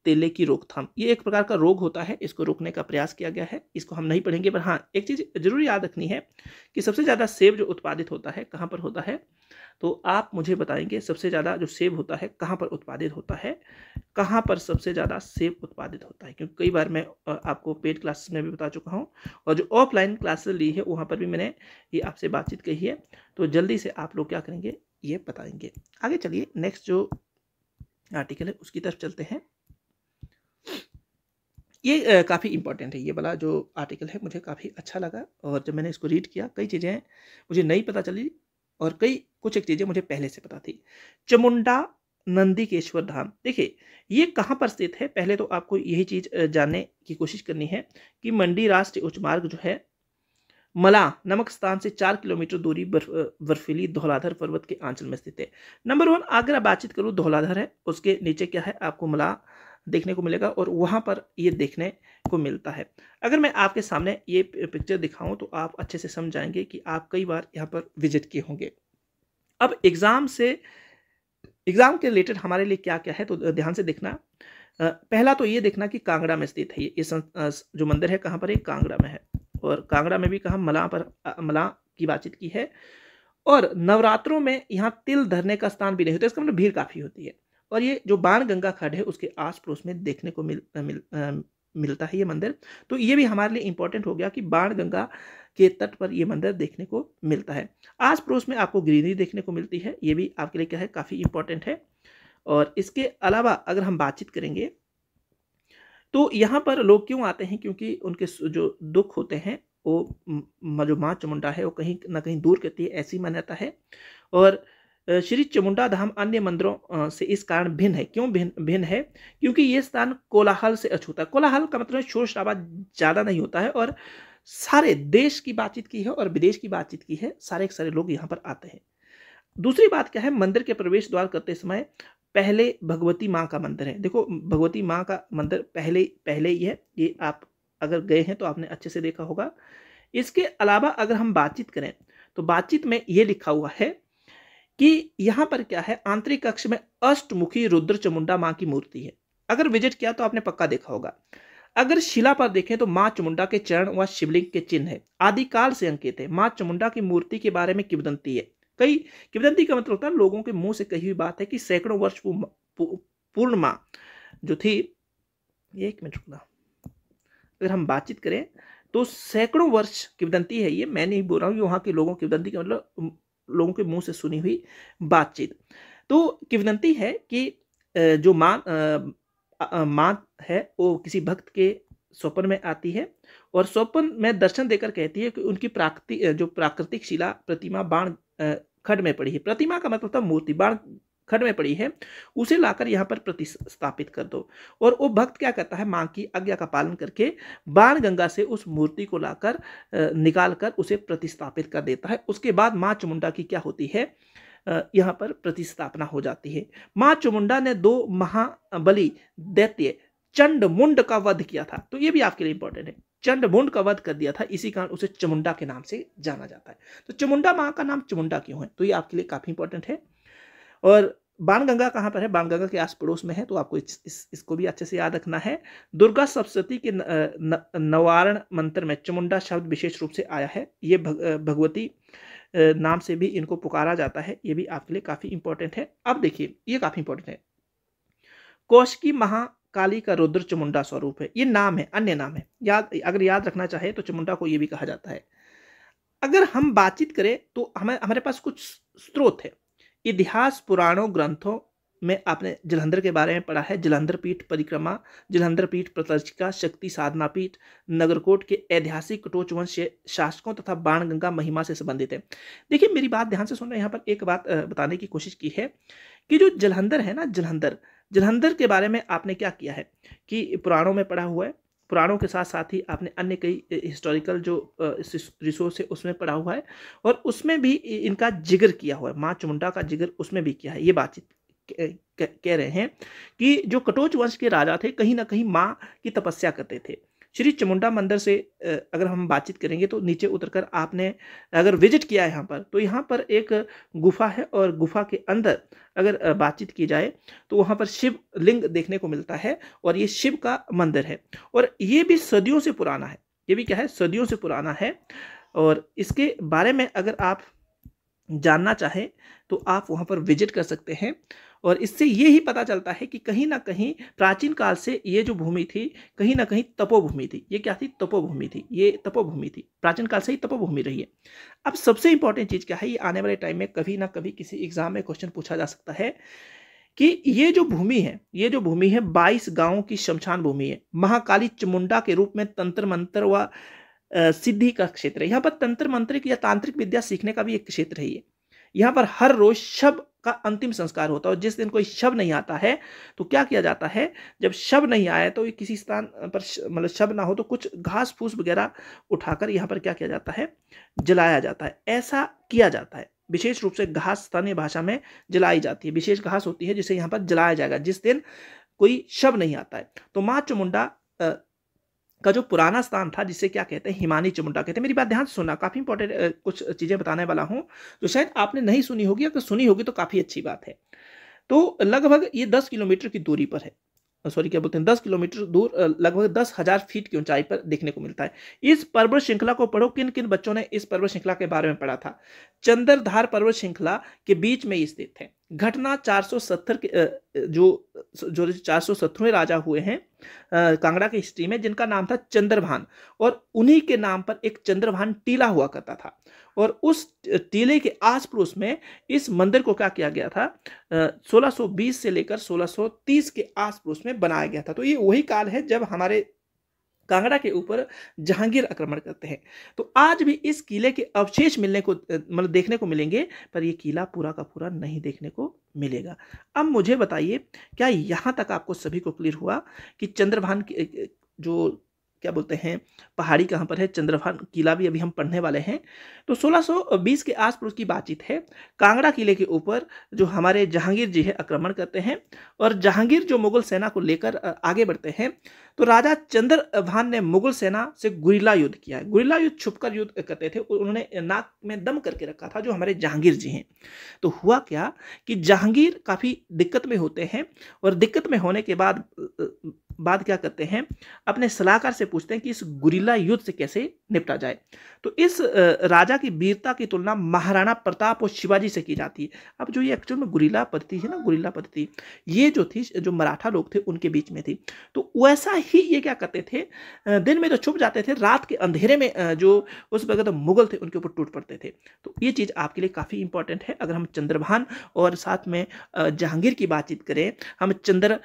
तेले की रोकथाम ये एक प्रकार का रोग होता है इसको रोकने का प्रयास किया गया है इसको हम नहीं पढ़ेंगे पर हाँ एक चीज़ जरूर याद रखनी है कि सबसे ज़्यादा सेब जो उत्पादित होता है कहाँ पर होता है तो आप मुझे बताएंगे सबसे ज़्यादा जो सेब होता है कहाँ पर उत्पादित होता है कहाँ पर सबसे ज़्यादा सेब उत्पादित होता है क्योंकि कई बार मैं आपको पेड क्लासेस में भी बता चुका हूँ और जो ऑफलाइन क्लासेस ली है वहाँ पर भी मैंने ये आपसे बातचीत कही है तो जल्दी से आप लोग क्या करेंगे ये बताएंगे आगे चलिए नेक्स्ट जो आर्टिकल है उसकी तरफ चलते हैं ये काफ़ी इंपॉर्टेंट है ये वाला जो आर्टिकल है मुझे काफ़ी अच्छा लगा और जब मैंने इसको रीड किया कई चीज़ें मुझे नई पता चली और कई कुछ एक चीज़ें मुझे पहले से पता थी चमुंडा नंदीकेश्वर धाम देखिए ये कहाँ पर स्थित है पहले तो आपको यही चीज़ जानने की कोशिश करनी है कि मंडी राष्ट्रीय उच्च मार्ग जो है मला नमक स्थान से चार किलोमीटर दूरी बर्फ बर्फीली धौलाधर पर्वत के आंचल में स्थित है नंबर वन आगरा बातचीत करूँ धौलाधर है उसके नीचे क्या है आपको मला देखने को मिलेगा और वहाँ पर ये देखने को मिलता है अगर मैं आपके सामने ये पिक्चर दिखाऊँ तो आप अच्छे से समझ जाएंगे कि आप कई बार यहाँ पर विजिट किए होंगे अब एग्ज़ाम से एग्ज़ाम के रिलेटेड हमारे लिए क्या क्या है तो ध्यान से देखना पहला तो ये देखना कि कांगड़ा में स्थित है ये जो मंदिर है कहाँ पर है कांगड़ा में है और कांगड़ा में भी कहा मला पर मला की बातचीत की है और नवरात्रों में यहाँ तिल धरने का स्थान भी नहीं होता इसका मतलब भीड़ काफ़ी होती है और ये जो बाण गंगा खड है उसके आस पड़ोस में देखने को मिल, मिल आ, मिलता है ये मंदिर तो ये भी हमारे लिए इंपॉर्टेंट हो गया कि बाण गंगा के तट पर ये मंदिर देखने को मिलता है आस पड़ोस में आपको ग्रीनरी देखने को मिलती है ये भी आपके लिए क्या है काफ़ी इंपॉर्टेंट है और इसके अलावा अगर हम बातचीत करेंगे तो यहाँ पर लोग क्यों आते हैं क्योंकि उनके जो दुख होते हैं वो जो माँ चमुंडा है वो कहीं ना कहीं दूर करती है ऐसी मान्यता है और श्री चमुंडा धाम अन्य मंदिरों से इस कारण भिन्न है क्यों भिन्न भिन्न है क्योंकि ये स्थान कोलाहल से अछूता है कोलाहल का मतलब शोर शराबा ज़्यादा नहीं होता है और सारे देश की बातचीत की है और विदेश की बातचीत की है सारे के सारे लोग यहाँ पर आते हैं दूसरी बात क्या है मंदिर के प्रवेश द्वार करते समय पहले भगवती माँ का मंदिर है देखो भगवती माँ का मंदिर पहले पहले ही है ये आप अगर गए हैं तो आपने अच्छे से देखा होगा इसके अलावा अगर हम बातचीत करें तो बातचीत में ये लिखा हुआ है कि यहाँ पर क्या है आंतरिक कक्ष में अष्टमुखी रुद्र चमुंडा माँ की मूर्ति है अगर विजिट किया तो आपने पक्का देखा होगा अगर शिला पर देखें तो माँ चमुंडा के चरण व शिवलिंग के चिन्ह है आदिकाल से अंकित है माँ चमुंडा की मूर्ति के बारे में किवदंती है कई किवदंती का मतलब होता है लोगों के मुंह से कही हुई बात है कि सैकड़ों वर्ष पूर्ण माँ जो थी एक मिनट रुकना अगर हम बातचीत करें तो सैकड़ों वर्ष किवदंती है ये मैं नहीं बोल रहा हूँ वहां वहाँ के लोगों की मतलब लोगों के मुंह से सुनी हुई बातचीत तो किवदंती है कि जो मान माँ है वो किसी भक्त के स्वप्न में आती है और स्वप्न में दर्शन देकर कहती है कि उनकी प्राकृतिक जो प्राकृतिक शिला प्रतिमा बाण खड में पड़ी है प्रतिमा का मतलब था मूर्ति बाण खड में पड़ी है उसे लाकर यहाँ पर प्रतिस्थापित कर दो और वो भक्त क्या करता है माँ की आज्ञा का पालन करके बाण गंगा से उस मूर्ति को लाकर निकाल कर उसे प्रतिस्थापित कर देता है उसके बाद माँ चमुंडा की क्या होती है यहाँ पर प्रतिस्थापना हो जाती है माँ चमुंडा ने दो महाबली दैत्य चंड मुंड का वध किया था तो ये भी आपके लिए इंपॉर्टेंट है चंड मुंड का वध कर दिया था इसी कारण उसे चमुंडा के नाम से जाना जाता है तो चमुंडा माँ का नाम चमुंडा क्यों है तो ये आपके लिए काफ़ी इंपॉर्टेंट है और बाणगंगा कहाँ पर है बाणगंगा के आस पड़ोस में है तो आपको इस, इस, इसको भी अच्छे से याद रखना है दुर्गा सप्तती के नवारण मंत्र में चमुंडा शब्द विशेष रूप से आया है ये भग, भगवती नाम से भी इनको पुकारा जाता है ये भी आपके लिए काफ़ी इंपॉर्टेंट है अब देखिए ये काफ़ी इंपॉर्टेंट है कौश की महा काली का रुद्र चमुंडा स्वरूप है ये नाम है अन्य नाम है याद अगर याद रखना चाहे तो चमुंडा को ये भी कहा जाता है अगर हम बातचीत करें तो हमें हमारे पास कुछ स्रोत है इतिहास पुराणों ग्रंथों में आपने जलंधर के बारे में पढ़ा है जलंधर पीठ परिक्रमा जलंधर पीठ प्रदर्शिका शक्ति साधना पीठ नगरकोट के ऐतिहासिक कटोच वंश शासकों तथा बाण गंगा महिमा से संबंधित है देखिए मेरी बात ध्यान से सुन रहे यहाँ पर एक बात बताने की कोशिश की है कि जो जलंधर है ना जलंधर जलंधर के बारे में आपने क्या किया है कि पुराणों में पढ़ा हुआ है पुराणों के साथ साथ ही आपने अन्य कई हिस्टोरिकल जो रिसोर्स है उसमें पढ़ा हुआ है और उसमें भी इनका जिगर किया हुआ है माँ चमुंडा का जिगर उसमें भी किया है ये बातचीत कह रहे हैं कि जो कटोच वंश के राजा थे कहीं ना कहीं माँ की तपस्या करते थे श्री चमुंडा मंदिर से अगर हम बातचीत करेंगे तो नीचे उतरकर आपने अगर विजिट किया है यहाँ पर तो यहाँ पर एक गुफा है और गुफा के अंदर अगर बातचीत की जाए तो वहाँ पर शिव लिंग देखने को मिलता है और ये शिव का मंदिर है और ये भी सदियों से पुराना है ये भी क्या है सदियों से पुराना है और इसके बारे में अगर आप जानना चाहे तो आप वहाँ पर विजिट कर सकते हैं और इससे ये ही पता चलता है कि कहीं ना कहीं प्राचीन काल से ये जो भूमि थी कहीं ना कहीं तपोभूमि थी ये क्या थी तपोभूमि थी ये तपोभूमि थी प्राचीन काल से ही तपोभूमि रही है अब सबसे इंपॉर्टेंट चीज़ क्या है ये आने वाले टाइम में कभी ना कभी किसी एग्जाम में क्वेश्चन पूछा जा सकता है कि ये जो भूमि है ये जो भूमि है बाईस गाँव की शमशान भूमि है महाकाली चमुंडा के रूप में तंत्र मंत्र व सिद्धि का क्षेत्र है यहाँ पर तंत्र मंत्रिक या तांत्रिक विद्या सीखने का भी एक क्षेत्र है ये यहाँ पर हर रोज शब का अंतिम संस्कार होता है और जिस दिन कोई शव नहीं आता है तो क्या किया जाता है जब शव नहीं आया तो किसी स्थान पर मतलब शव ना हो तो कुछ घास फूस वगैरह उठाकर यहाँ पर क्या किया जाता है जलाया जाता है ऐसा किया जाता है विशेष रूप से घास स्थानीय भाषा में जलाई जाती है विशेष घास होती है जिसे यहाँ पर जलाया जाएगा जिस दिन कोई शव नहीं आता है तो माँ चुमुंडा का जो पुराना स्थान था जिसे क्या कहते हैं हिमानी चमुंडा कहते हैं मेरी बात ध्यान सुनना काफ़ी इंपॉर्टेंट कुछ चीज़ें बताने वाला हूं जो शायद आपने नहीं सुनी होगी अगर सुनी होगी तो काफ़ी अच्छी बात है तो लगभग ये दस किलोमीटर की दूरी पर है सॉरी uh, क्या बोलते हैं दस किलोमीटर दूर uh, लगभग दस हजार फीट की ऊंचाई पर देखने को मिलता है इस पर्वत श्रृंखला को पढ़ो किन किन बच्चों ने इस पर्वत श्रृंखला के बारे में पढ़ा था चंद्रधार पर्वत श्रृंखला के बीच में स्थित है घटना 470 के uh, जो जो चार सौ राजा हुए हैं कांगड़ा की हिस्ट्री में जिनका नाम था चंद्रभान और उन्हीं के नाम पर एक चंद्रभान टीला हुआ करता था और उस टीले के आस पड़ोस में इस मंदिर को क्या किया गया था 1620 से लेकर 1630 के आस पड़ोस में बनाया गया था तो ये वही काल है जब हमारे कांगड़ा के ऊपर जहांगीर आक्रमण करते हैं तो आज भी इस किले के अवशेष मिलने को मतलब देखने को मिलेंगे पर यह किला पूरा का पूरा नहीं देखने को मिलेगा अब मुझे बताइए क्या यहाँ तक आपको सभी को क्लियर हुआ कि चंद्रभान जो क्या बोलते हैं पहाड़ी कहाँ पर है चंद्रभान किला भी अभी हम पढ़ने वाले हैं तो 1620 के आस पड़ोस की बातचीत है कांगड़ा किले के ऊपर जो हमारे जहांगीर जी है आक्रमण करते हैं और जहांगीर जो मुगल सेना को लेकर आगे बढ़ते हैं तो राजा भान ने मुगल सेना से गुरिला युद्ध किया है गुरिला युद्ध छुपकर युद्ध करते थे उन्होंने नाक में दम करके रखा था जो हमारे जहांगीर जी हैं तो हुआ क्या कि जहांगीर काफ़ी दिक्कत में होते हैं और दिक्कत में होने के बाद बाद क्या करते हैं अपने सलाहकार से पूछते हैं कि इस गुरिला युद्ध से कैसे निपटा जाए तो इस राजा की वीरता की तुलना महाराणा प्रताप और शिवाजी से की जाती है अब जो ये एक्चुअल में गुरिला पद्धति है ना गुरिला पद्धति ये जो थी जो मराठा लोग थे उनके बीच में थी तो वैसा ही ये क्या करते थे दिन में जो छुप जाते थे रात के अंधेरे में जो उस वक्त मुगल थे उनके ऊपर टूट पड़ते थे तो ये चीज़ आपके लिए काफ़ी इंपॉर्टेंट है अगर हम चंद्रभान और साथ में जहांगीर की बातचीत करें हम चंद्र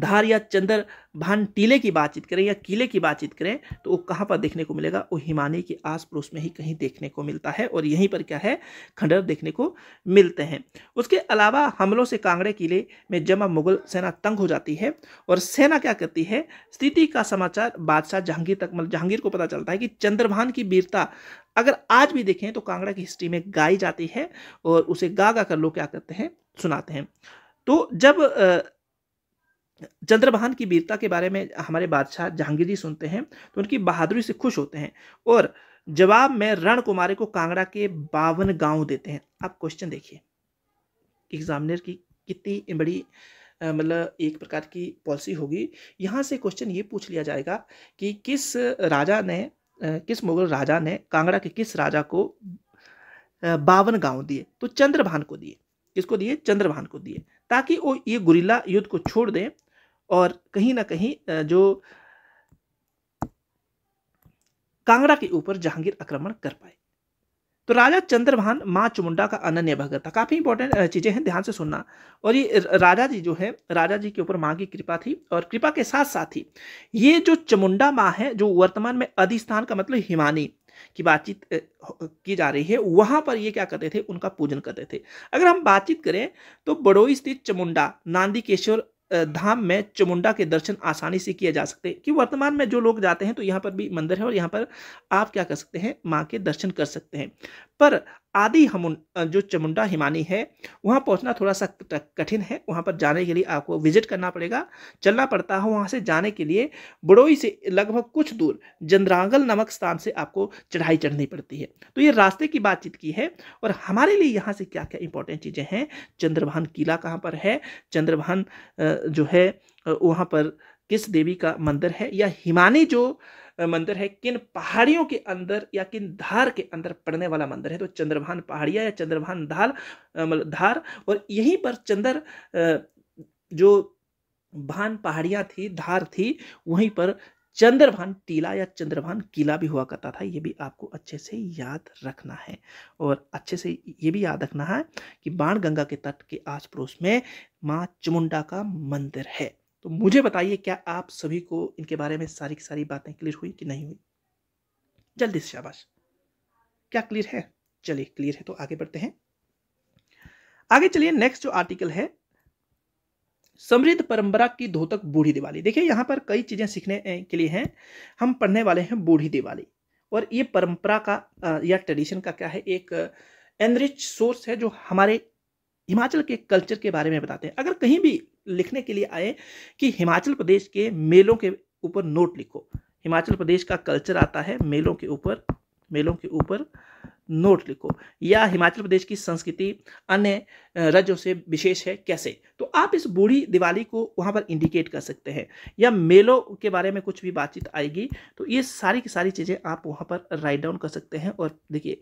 धार या चंद्र भान टीले की बातचीत करें या किले की बातचीत करें तो वो कहाँ पर देखने को मिलेगा वो हिमानी के आस पड़ोस में ही कहीं देखने को मिलता है और यहीं पर क्या है खंडर देखने को मिलते हैं उसके अलावा हमलों से कांगड़े किले में जमा मुगल सेना तंग हो जाती है और सेना क्या करती है स्थिति का समाचार बादशाह जहांगीर तक मतलब जहांगीर को पता चलता है कि चंद्रभान की वीरता अगर आज भी देखें तो कांगड़ा की हिस्ट्री में गाई जाती है और उसे गा गा कर लोग क्या करते हैं सुनाते हैं तो जब चंद्रभान की वीरता के बारे में हमारे बादशाह जहांगीर जी सुनते हैं तो उनकी बहादुरी से खुश होते हैं और जवाब में रण कुमारी को कांगड़ा के बावन गांव देते हैं आप क्वेश्चन देखिए एग्जामिनर की कितनी बड़ी मतलब एक प्रकार की पॉलिसी होगी यहाँ से क्वेश्चन ये पूछ लिया जाएगा कि किस राजा ने किस मुगल राजा ने कांगड़ा के किस राजा को बावन गांव दिए तो चंद्रभान को दिए किसको दिए चंद्रभान को दिए ताकि वो ये गुरीला युद्ध को छोड़ दें और कहीं ना कहीं जो कांगड़ा के ऊपर जहांगीर आक्रमण कर पाए तो राजा चंद्रभान माँ चुमुंडा का अनन्य भगत था काफ़ी इंपॉर्टेंट चीज़ें हैं ध्यान से सुनना और ये राजा जी जो है राजा जी के ऊपर माँ की कृपा थी और कृपा के साथ साथ ही ये जो चमुंडा माँ है जो वर्तमान में अधिस्थान का मतलब हिमानी की बातचीत की जा रही है वहां पर ये क्या करते थे उनका पूजन करते थे अगर हम बातचीत करें तो बड़ोई स्थित चमुंडा नांदिकेश्वर धाम में चमुंडा के दर्शन आसानी से किए जा सकते हैं कि वर्तमान में जो लोग जाते हैं तो यहाँ पर भी मंदिर है और यहाँ पर आप क्या कर सकते हैं माँ के दर्शन कर सकते हैं पर आदि हम जो चमुंडा हिमानी है वहाँ पहुँचना थोड़ा सा कठिन है वहाँ पर जाने के लिए आपको विजिट करना पड़ेगा चलना पड़ता है वहाँ से जाने के लिए बड़ोई से लगभग कुछ दूर जंद्रांगल नमक स्थान से आपको चढ़ाई चढ़नी पड़ती है तो ये रास्ते की बातचीत की है और हमारे लिए यहाँ से क्या क्या इंपॉर्टेंट चीज़ें हैं चंद्रभान किला कहाँ पर है चंद्रभान जो है वहाँ पर किस देवी का मंदिर है या हिमानी जो मंदिर है किन पहाड़ियों के अंदर या किन धार के अंदर पड़ने वाला मंदिर है तो चंद्रभान पहाड़िया या चंद्रभान धार मतलब धार और यहीं पर चंद्र जो भान पहाड़ियाँ थी धार थी वहीं पर चंद्रभान टीला या चंद्रभान किला भी हुआ करता था ये भी आपको अच्छे से याद रखना है और अच्छे से ये भी याद रखना है कि बाण गंगा के तट के आस पड़ोस में माँ चमुंडा का मंदिर है तो मुझे बताइए क्या आप सभी को इनके बारे में सारी की सारी बातें क्लियर हुई कि नहीं हुई जल्दी से शाबाश क्या क्लियर है चलिए क्लियर है तो आगे बढ़ते हैं आगे चलिए नेक्स्ट जो आर्टिकल है समृद्ध परंपरा की धोतक बूढ़ी दिवाली देखिए यहां पर कई चीज़ें सीखने के लिए हैं हम पढ़ने वाले हैं बूढ़ी दिवाली और ये परंपरा का या ट्रेडिशन का क्या है एक एनरिच सोर्स है जो हमारे हिमाचल के कल्चर के बारे में बताते हैं अगर कहीं भी लिखने के लिए आए कि हिमाचल प्रदेश के मेलों के ऊपर नोट लिखो हिमाचल प्रदेश का कल्चर आता है मेलों के ऊपर मेलों के ऊपर नोट लिखो या हिमाचल प्रदेश की संस्कृति अन्य राज्यों से विशेष है कैसे तो आप इस बूढ़ी दिवाली को वहाँ पर इंडिकेट कर सकते हैं या मेलों के बारे में कुछ भी बातचीत आएगी तो ये सारी की सारी चीज़ें आप वहाँ पर राइट डाउन कर सकते हैं और देखिए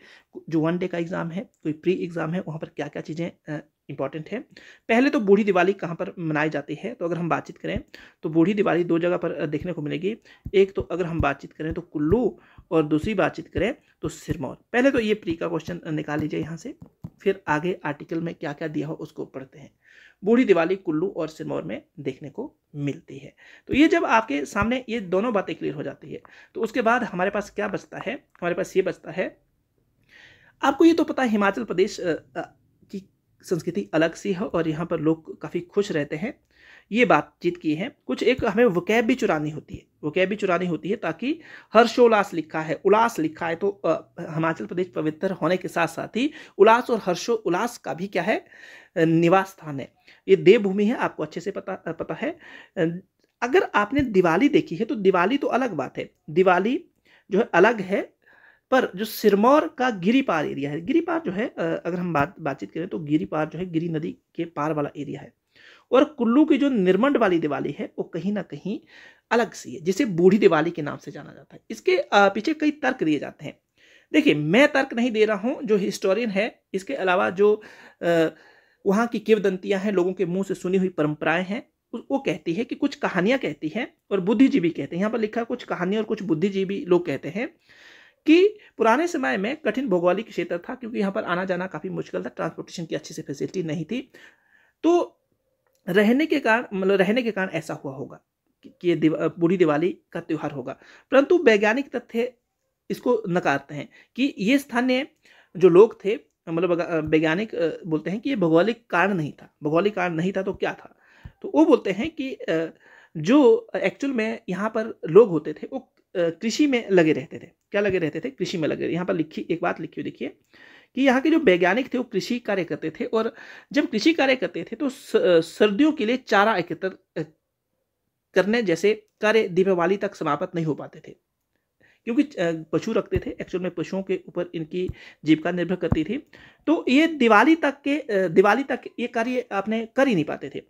जो वन डे का एग्ज़ाम है कोई प्री एग्ज़ाम है वहाँ पर क्या क्या चीज़ें इंपॉर्टेंट है पहले तो बूढ़ी दिवाली कहाँ पर मनाई जाती है तो अगर हम बातचीत करें तो बूढ़ी दिवाली दो जगह पर देखने को मिलेगी एक तो अगर हम बातचीत करें तो कुल्लू और दूसरी बातचीत करें तो सिरमौर पहले तो ये प्री का क्वेश्चन निकाल लीजिए यहाँ से फिर आगे आर्टिकल में क्या क्या दिया हो उसको पढ़ते हैं बूढ़ी दिवाली कुल्लू और सिरमौर में देखने को मिलती है तो ये जब आपके सामने ये दोनों बातें क्लियर हो जाती है तो उसके बाद हमारे पास क्या बचता है हमारे पास ये बचता है आपको ये तो पता है हिमाचल प्रदेश संस्कृति अलग सी है और यहाँ पर लोग काफ़ी खुश रहते हैं ये बातचीत की है कुछ एक हमें वकैब भी चुरानी होती है वकैब भी चुरानी होती है ताकि हर्षोल्लास लिखा है उल्लास लिखा है तो आ, हिमाचल प्रदेश पवित्र होने के साथ साथ ही उल्लास और हर्षो उल्लास का भी क्या है निवास स्थान है ये देवभूमि है आपको अच्छे से पता पता है अगर आपने दिवाली देखी है तो दिवाली तो अलग बात है दिवाली जो है अलग है पर जो सिरमौर का गिरिपार एरिया है गिरिपार जो है अगर हम बात बातचीत करें तो गिरिपार जो है गिरी नदी के पार वाला एरिया है और कुल्लू की जो निर्मंड वाली दिवाली है वो कहीं ना कहीं अलग सी है जिसे बूढ़ी दिवाली के नाम से जाना जाता है इसके पीछे कई तर्क दिए जाते हैं देखिए मैं तर्क नहीं दे रहा हूँ जो हिस्टोरियन है इसके अलावा जो वहाँ की किवदंतियाँ हैं लोगों के मुँह से सुनी हुई परंपराएं हैं वो कहती है कि कुछ कहानियाँ कहती हैं और बुद्धिजीवी कहते हैं यहाँ पर लिखा कुछ कहानियाँ और कुछ बुद्धिजीवी लोग कहते हैं कि पुराने समय में कठिन भौगोलिक क्षेत्र था क्योंकि यहाँ पर आना जाना काफ़ी मुश्किल था ट्रांसपोर्टेशन की अच्छी से फैसिलिटी नहीं थी तो रहने के कारण मतलब रहने के कारण ऐसा हुआ होगा कि ये दिवा, बूढ़ी दिवाली का त्यौहार होगा परंतु वैज्ञानिक तथ्य इसको नकारते हैं कि ये स्थानीय जो लोग थे मतलब वैज्ञानिक बोलते हैं कि ये भौगोलिक कारण नहीं था भौगोलिक कारण नहीं था तो क्या था तो वो बोलते हैं कि जो एक्चुअल में यहाँ पर लोग होते थे वो कृषि में लगे रहते थे क्या लगे रहते थे कृषि में लगे यहाँ पर लिखी एक बात लिखी हुई देखिए कि यहाँ के जो वैज्ञानिक थे वो कृषि कार्य करते थे और जब कृषि कार्य करते थे तो सर्दियों के लिए चारा एकत्र करने जैसे कार्य दीपावली तक समाप्त नहीं हो पाते थे क्योंकि पशु रखते थे एक्चुअल में पशुओं के ऊपर इनकी जीविका निर्भर करती थी तो ये दिवाली तक के दिवाली तक ये कार्य आपने कर ही नहीं पाते थे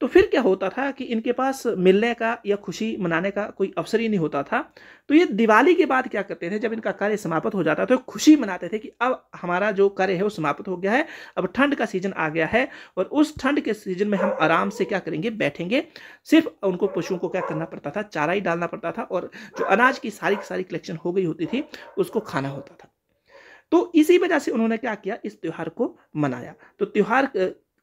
तो फिर क्या होता था कि इनके पास मिलने का या खुशी मनाने का कोई अवसर ही नहीं होता था तो ये दिवाली के बाद क्या करते थे जब इनका कार्य समाप्त हो जाता तो खुशी मनाते थे कि अब हमारा जो कार्य है वो समाप्त हो गया है अब ठंड का सीजन आ गया है और उस ठंड के सीजन में हम आराम से क्या करेंगे बैठेंगे सिर्फ उनको पशुओं को क्या करना पड़ता था चारा ही डालना पड़ता था और जो अनाज की सारी की सारी कलेक्शन हो गई होती थी उसको खाना होता था तो इसी वजह से उन्होंने क्या किया इस त्यौहार को मनाया तो त्यौहार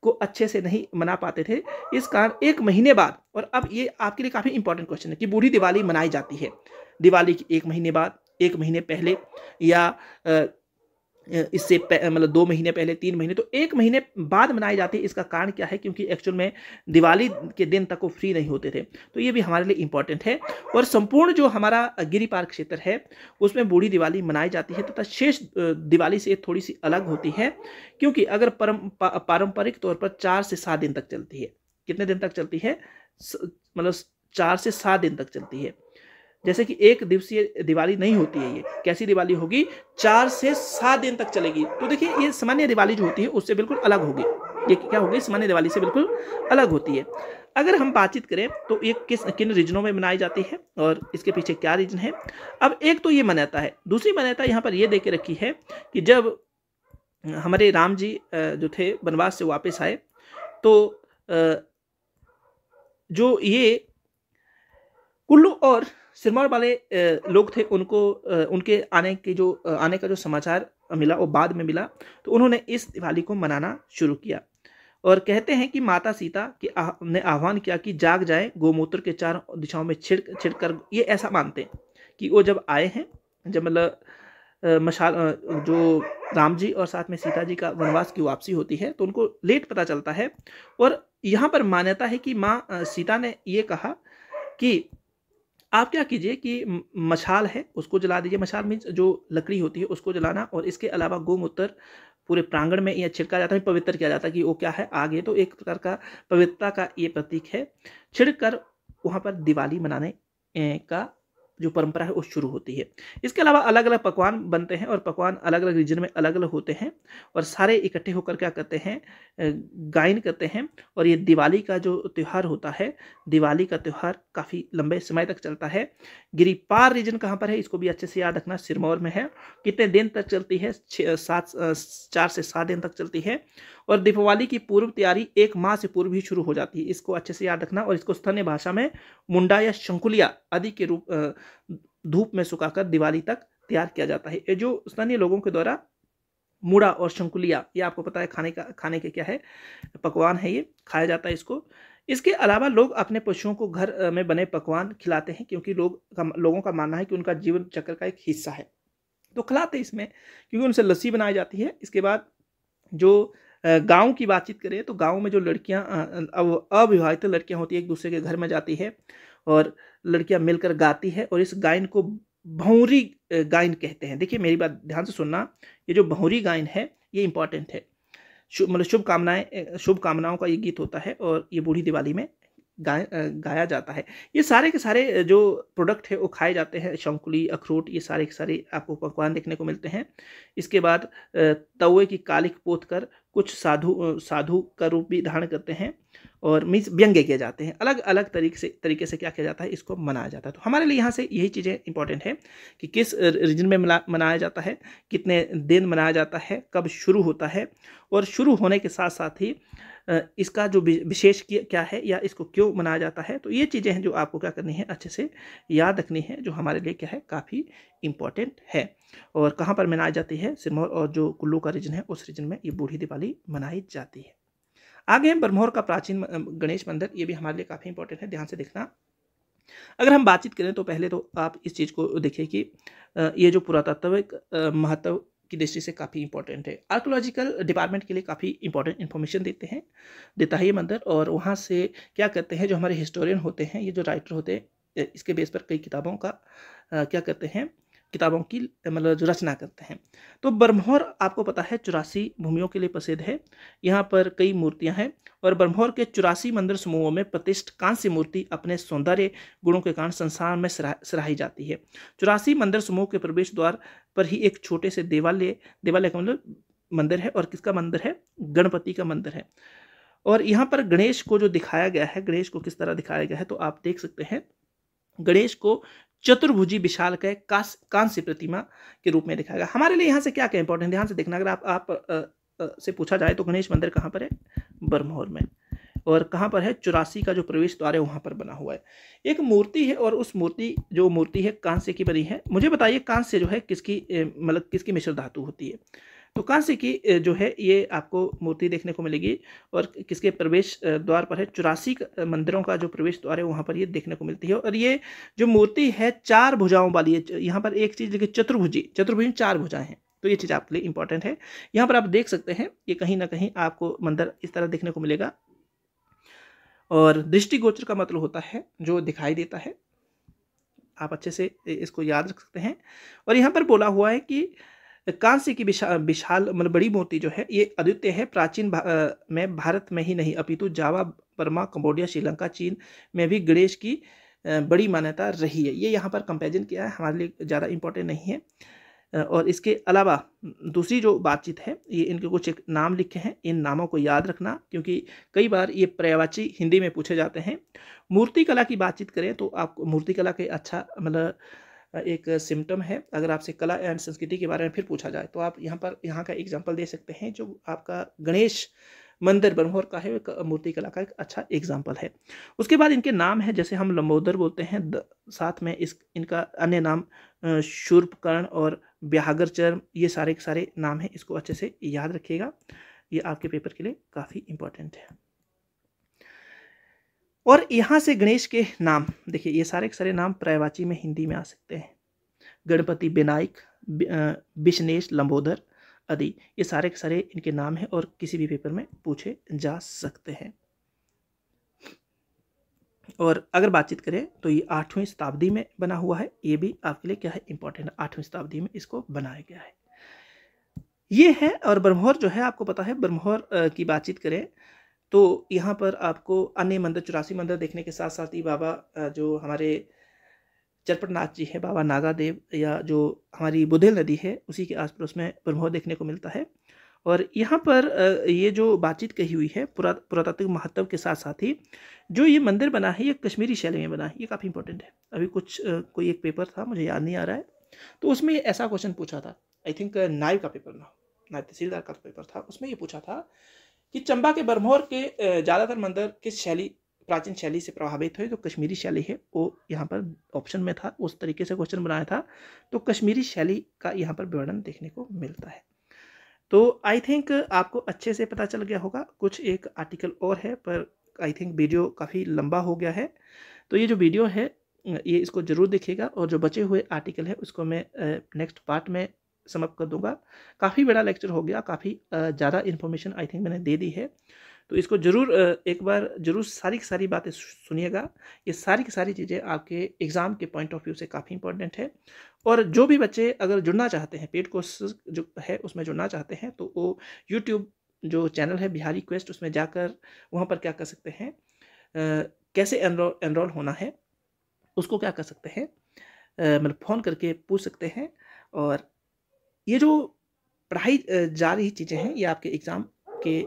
को अच्छे से नहीं मना पाते थे इस कारण एक महीने बाद और अब ये आपके लिए काफ़ी इंपॉर्टेंट क्वेश्चन है कि बूढ़ी दिवाली मनाई जाती है दिवाली की एक महीने बाद एक महीने पहले या इससे मतलब दो महीने पहले तीन महीने तो एक महीने बाद मनाई जाती है इसका कारण क्या है क्योंकि एक्चुअल में दिवाली के दिन तक वो फ्री नहीं होते थे तो ये भी हमारे लिए इम्पॉर्टेंट है और संपूर्ण जो हमारा पार्क क्षेत्र है उसमें बूढ़ी दिवाली मनाई जाती है तथा तो शेष दिवाली से थोड़ी सी अलग होती है क्योंकि अगर परम पारंपरिक तौर पर चार से सात दिन तक चलती है कितने दिन तक चलती है मतलब चार से सात दिन तक चलती है जैसे कि एक दिवसीय दिवाली नहीं होती है ये कैसी दिवाली होगी चार से सात दिन तक चलेगी तो देखिए ये सामान्य दिवाली जो होती है उससे बिल्कुल अलग होगी ये क्या होगी सामान्य दिवाली से बिल्कुल अलग होती है अगर हम बातचीत करें तो ये किस किन रीजनों में मनाई जाती है और इसके पीछे क्या रीजन है अब एक तो ये मान्यता है दूसरी मान्यता यहाँ पर ये दे के रखी है कि जब हमारे राम जी जो थे वनवास से वापस आए तो जो ये कुल्लू और सिरमौर वाले लोग थे उनको उनके आने के जो आने का जो समाचार मिला वो बाद में मिला तो उन्होंने इस दिवाली को मनाना शुरू किया और कहते हैं कि माता सीता की ने आह्वान किया कि जाग जाए गोमूत्र के चार दिशाओं में छिड़ छिड़ कर ये ऐसा मानते हैं कि वो जब आए हैं जब मतलब मशाल जो राम जी और साथ में सीता जी का वनवास की वापसी होती है तो उनको लेट पता चलता है और यहाँ पर मान्यता है कि माँ सीता ने ये कहा कि आप क्या कीजिए कि मछाल है उसको जला दीजिए मछाल मीन्स जो लकड़ी होती है उसको जलाना और इसके अलावा गोमूत्र पूरे प्रांगण में यह छिड़का जाता है पवित्र किया जाता है कि वो क्या है आगे तो एक प्रकार का पवित्रता का ये प्रतीक है छिड़क कर वहाँ पर दिवाली मनाने का जो परंपरा है वो शुरू होती है इसके अलावा अलग अलग पकवान बनते हैं और पकवान अलग अलग रीजन में अलग अलग होते हैं और सारे इकट्ठे होकर क्या करते हैं गायन करते हैं और ये दिवाली का जो त्यौहार होता है दिवाली का त्यौहार काफ़ी लंबे समय तक चलता है गिरिपार रीजन कहाँ पर है इसको भी अच्छे से याद रखना सिरमौर में है कितने दिन तक चलती है सात चार से सात दिन तक चलती है और दीपावली की पूर्व तैयारी एक माह से पूर्व ही शुरू हो जाती है इसको अच्छे से याद रखना और इसको स्थानीय भाषा में मुंडा या शंकुलिया आदि के रूप धूप में सुखाकर दिवाली तक तैयार किया जाता है ये जो स्थानीय लोगों के द्वारा मुड़ा और शंकुलिया ये आपको पता है खाने का खाने के क्या है पकवान है ये खाया जाता है इसको इसके अलावा लोग अपने पशुओं को घर में बने पकवान खिलाते हैं क्योंकि लोग का लोगों का मानना है कि उनका जीवन चक्र का एक हिस्सा है तो खिलाते इसमें क्योंकि उनसे लस्सी बनाई जाती है इसके बाद जो गांव की बातचीत करें तो गांव में जो लड़कियां अविवाहित लड़कियां होती है एक दूसरे के घर में जाती है और लड़कियां मिलकर गाती है और इस गायन को भौरी गायन कहते हैं देखिए मेरी बात ध्यान से सुनना ये जो भौरी गायन है ये इंपॉर्टेंट है शुभ मतलब शुभकामनाएं शुभकामनाओं का ये गीत होता है और ये बूढ़ी दिवाली में गाय गाया जाता है ये सारे के सारे जो प्रोडक्ट है वो खाए जाते हैं शंकुली अखरोट ये सारे के सारे आपको पकवान देखने को मिलते हैं इसके बाद तवे की कालिक पोत कर कुछ साधु साधु का रूप भी धारण करते हैं और मीन्स व्यंग्य किए जाते हैं अलग अलग तरीके से तरीके से क्या किया जाता है इसको मनाया जाता है तो हमारे लिए यहाँ से यही चीज़ें इंपॉर्टेंट है कि किस रीजन में मनाया जाता है कितने दिन मनाया जाता है कब शुरू होता है और शुरू होने के साथ साथ ही इसका जो विशेष क्या है या इसको क्यों मनाया जाता है तो ये चीज़ें हैं जो आपको क्या करनी है अच्छे से याद रखनी है जो हमारे लिए क्या है काफ़ी इम्पॉर्टेंट है और कहाँ पर मनाई जाती है सिरमौर और जो कुल्लू का रीजन है उस रीजन में ये बूढ़ी दिवाली मनाई जाती है आगे हैं ब्रह्मौर का प्राचीन गणेश मंदिर ये भी हमारे लिए काफ़ी इंपॉर्टेंट है ध्यान से देखना अगर हम बातचीत करें तो पहले तो आप इस चीज़ को देखिए कि ये जो पुरातत्विक महत्व की दृष्टि से काफ़ी इंपॉर्टेंट है आर्कोलॉजिकल डिपार्टमेंट के लिए काफ़ी इंपॉर्टेंट इन्फॉर्मेशन देते हैं देता है ये मंदिर और वहाँ से क्या करते हैं जो हमारे हिस्टोरियन होते हैं ये जो राइटर होते हैं इसके बेस पर कई किताबों का क्या करते हैं किताबों की मतलब जो रचना करते हैं तो ब्रह्मौर आपको पता है चौरासी भूमियों के लिए प्रसिद्ध है यहाँ पर कई मूर्तियाँ हैं और ब्रह्मौर के चौरासी मंदिर समूहों में प्रतिष्ठ कांस्य मूर्ति अपने सौंदर्य गुणों के कारण संसार में सराही जाती है चौरासी मंदिर समूह के प्रवेश द्वार पर ही एक छोटे से देवालय देवालय का मतलब मंदिर है और किसका मंदिर है गणपति का मंदिर है और यहाँ पर गणेश को जो दिखाया गया है गणेश को किस तरह दिखाया गया है तो आप देख सकते हैं गणेश को चतुर्भुजी विशाल का कांस्य प्रतिमा के रूप में दिखाया गया हमारे लिए यहाँ से क्या क्या इंपॉर्टेंट ध्यान से देखना अगर आप आप से पूछा जाए तो गणेश मंदिर कहाँ पर है बरमौर में और कहाँ पर है चौरासी का जो प्रवेश द्वार है वहाँ पर बना हुआ है एक मूर्ति है और उस मूर्ति जो मूर्ति है कांस्य की बनी है मुझे बताइए कांस्य जो है किसकी मतलब किसकी मिश्र धातु होती है तो कांसे की जो है ये आपको मूर्ति देखने को मिलेगी और किसके प्रवेश द्वार पर है चौरासी मंदिरों का जो प्रवेश द्वार है वहाँ पर ये देखने को मिलती है और ये जो मूर्ति है चार भुजाओं वाली है यहाँ पर एक चीज़ देखिए चतुर्भुजी चतुर्भुजी चार भुजाएँ हैं तो ये चीज़ आपके लिए इंपॉर्टेंट है यहाँ पर आप देख सकते हैं ये कहीं ना कहीं आपको मंदिर इस तरह देखने को मिलेगा और दृष्टिगोचर का मतलब होता है जो दिखाई देता है आप अच्छे से इसको याद रख सकते हैं और यहाँ पर बोला हुआ है कि कांस्य की विशाल विशाल मतलब बड़ी मूर्ति जो है ये अद्वितीय है प्राचीन भा, में भारत में ही नहीं अपितु जावा बर्मा कम्बोडिया श्रीलंका चीन में भी गणेश की बड़ी मान्यता रही है ये यहाँ पर कंपेरिजन किया है हमारे लिए ज़्यादा इंपॉर्टेंट नहीं है और इसके अलावा दूसरी जो बातचीत है ये इनके कुछ एक नाम लिखे हैं इन नामों को याद रखना क्योंकि कई बार ये पर्यावाची हिंदी में पूछे जाते हैं मूर्तिकला की बातचीत करें तो आपको मूर्तिकला के अच्छा मतलब एक सिम्टम है अगर आपसे कला एंड संस्कृति के बारे में फिर पूछा जाए तो आप यहाँ पर यहाँ का एग्जाम्पल दे सकते हैं जो आपका गणेश मंदिर ब्रह्मोर का है मूर्ति कला का एक अच्छा एग्जाम्पल है उसके बाद इनके नाम है जैसे हम लंबोदर बोलते हैं साथ में इस इनका अन्य नाम शूर्पकर्ण और ब्याहगर चर्म ये सारे के सारे नाम हैं इसको अच्छे से याद रखिएगा ये आपके पेपर के लिए काफ़ी इंपॉर्टेंट है और यहाँ से गणेश के नाम देखिए ये सारे सारे नाम प्रायवाची में हिंदी में आ सकते हैं गणपति विनायक बिश्नेश लंबोदर आदि ये सारे के सारे इनके नाम हैं और किसी भी पेपर में पूछे जा सकते हैं और अगर बातचीत करें तो ये आठवीं शताब्दी में बना हुआ है ये भी आपके लिए क्या है इंपॉर्टेंट है आठवीं शताब्दी में इसको बनाया गया है ये है और ब्रह्मोर जो है आपको पता है ब्रह्मोर की बातचीत करें तो यहाँ पर आपको अन्य मंदिर चौरासी मंदिर देखने के साथ साथ ही बाबा जो हमारे चरपटनाथ जी है बाबा नागा देव या जो हमारी बुधेल नदी है उसी के आस पड़ोस में प्रभाव देखने को मिलता है और यहाँ पर ये जो बातचीत कही हुई है पुरा पुरातात्विक महत्व के साथ साथ ही जो ये मंदिर बना है ये कश्मीरी शैली में बना है ये काफ़ी इंपॉर्टेंट है अभी कुछ कोई एक पेपर था मुझे याद नहीं आ रहा है तो उसमें ऐसा क्वेश्चन पूछा था आई थिंक नाइव का पेपर ना नाइव तहसीलदार का पेपर था उसमें ये पूछा था कि चंबा के बरमोर के ज़्यादातर मंदिर किस शैली प्राचीन शैली से प्रभावित हुए जो कश्मीरी शैली है वो यहाँ पर ऑप्शन में था उस तरीके से क्वेश्चन बनाया था तो कश्मीरी शैली का यहाँ पर विवरण देखने को मिलता है तो आई थिंक आपको अच्छे से पता चल गया होगा कुछ एक आर्टिकल और है पर आई थिंक वीडियो काफ़ी लंबा हो गया है तो ये जो वीडियो है ये इसको ज़रूर देखिएगा और जो बचे हुए आर्टिकल है उसको मैं नेक्स्ट पार्ट में समअप कर दूंगा काफ़ी बड़ा लेक्चर हो गया काफ़ी ज़्यादा इन्फॉर्मेशन आई थिंक मैंने दे दी है तो इसको ज़रूर एक बार ज़रूर सारी की सारी बातें सुनिएगा ये सारी की सारी चीज़ें आपके एग्ज़ाम के पॉइंट ऑफ व्यू से काफ़ी इंपॉर्टेंट है और जो भी बच्चे अगर जुड़ना चाहते हैं पेड कोर्स जो है उसमें जुड़ना चाहते हैं तो वो यूट्यूब जो चैनल है बिहारी क्वेस्ट उसमें जाकर वहाँ पर क्या कर सकते हैं कैसे एनरोल होना है उसको क्या कर सकते हैं मतलब फ़ोन करके पूछ सकते हैं और ये जो पढ़ाई जा रही चीज़ें हैं ये आपके एग्ज़ाम के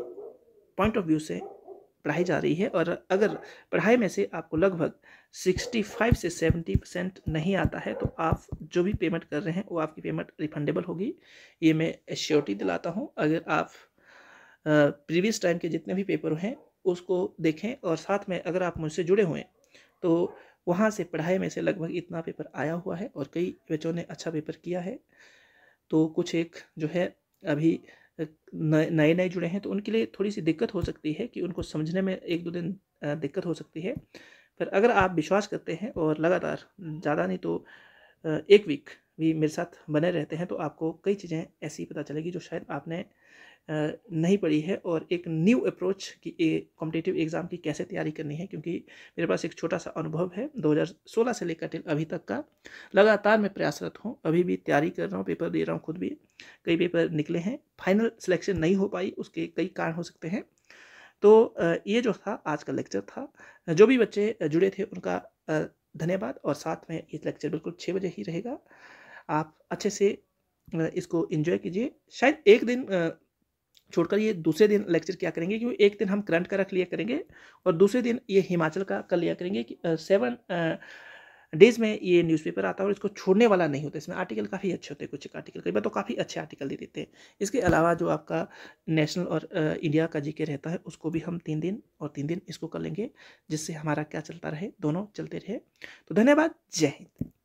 पॉइंट ऑफ व्यू से पढ़ाई जा रही है और अगर पढ़ाई में से आपको लगभग 65 से 70 परसेंट नहीं आता है तो आप जो भी पेमेंट कर रहे हैं वो आपकी पेमेंट रिफंडेबल होगी ये मैं एश्योरिटी दिलाता हूँ अगर आप प्रीवियस टाइम के जितने भी पेपर हैं उसको देखें और साथ में अगर आप मुझसे जुड़े हुए तो वहाँ से पढ़ाई में से लगभग इतना पेपर आया हुआ है और कई बच्चों ने अच्छा पेपर किया है तो कुछ एक जो है अभी नए नए जुड़े हैं तो उनके लिए थोड़ी सी दिक्कत हो सकती है कि उनको समझने में एक दो दिन दिक्कत हो सकती है पर अगर आप विश्वास करते हैं और लगातार ज़्यादा नहीं तो एक वीक भी मेरे साथ बने रहते हैं तो आपको कई चीज़ें ऐसी पता चलेगी जो शायद आपने नहीं पड़ी है और एक न्यू अप्रोच की कॉम्पिटेटिव एग्ज़ाम की कैसे तैयारी करनी है क्योंकि मेरे पास एक छोटा सा अनुभव है 2016 से लेकर टिल अभी तक का लगातार मैं प्रयासरत हूँ अभी भी तैयारी कर रहा हूँ पेपर दे रहा हूँ खुद भी कई पेपर निकले हैं फाइनल सिलेक्शन नहीं हो पाई उसके कई कारण हो सकते हैं तो ये जो था आज का लेक्चर था जो भी बच्चे जुड़े थे उनका धन्यवाद और साथ में ये लेक्चर बिल्कुल छः बजे ही रहेगा आप अच्छे से इसको इन्जॉय कीजिए शायद एक दिन छोड़कर ये दूसरे दिन लेक्चर क्या करेंगे कि एक दिन हम करंट का रख लिया करेंगे और दूसरे दिन ये हिमाचल का कर लिया करेंगे कि सेवन डेज में ये न्यूज़पेपर आता है और इसको छोड़ने वाला नहीं होता इसमें आर्टिकल काफ़ी अच्छे होते हैं कुछ आर्टिकल कई बार तो काफ़ी अच्छे आर्टिकल दे देते हैं इसके अलावा जो आपका नेशनल और इंडिया का जीके रहता है उसको भी हम तीन दिन और तीन दिन इसको कर लेंगे जिससे हमारा क्या चलता रहे दोनों चलते रहे तो धन्यवाद जय हिंद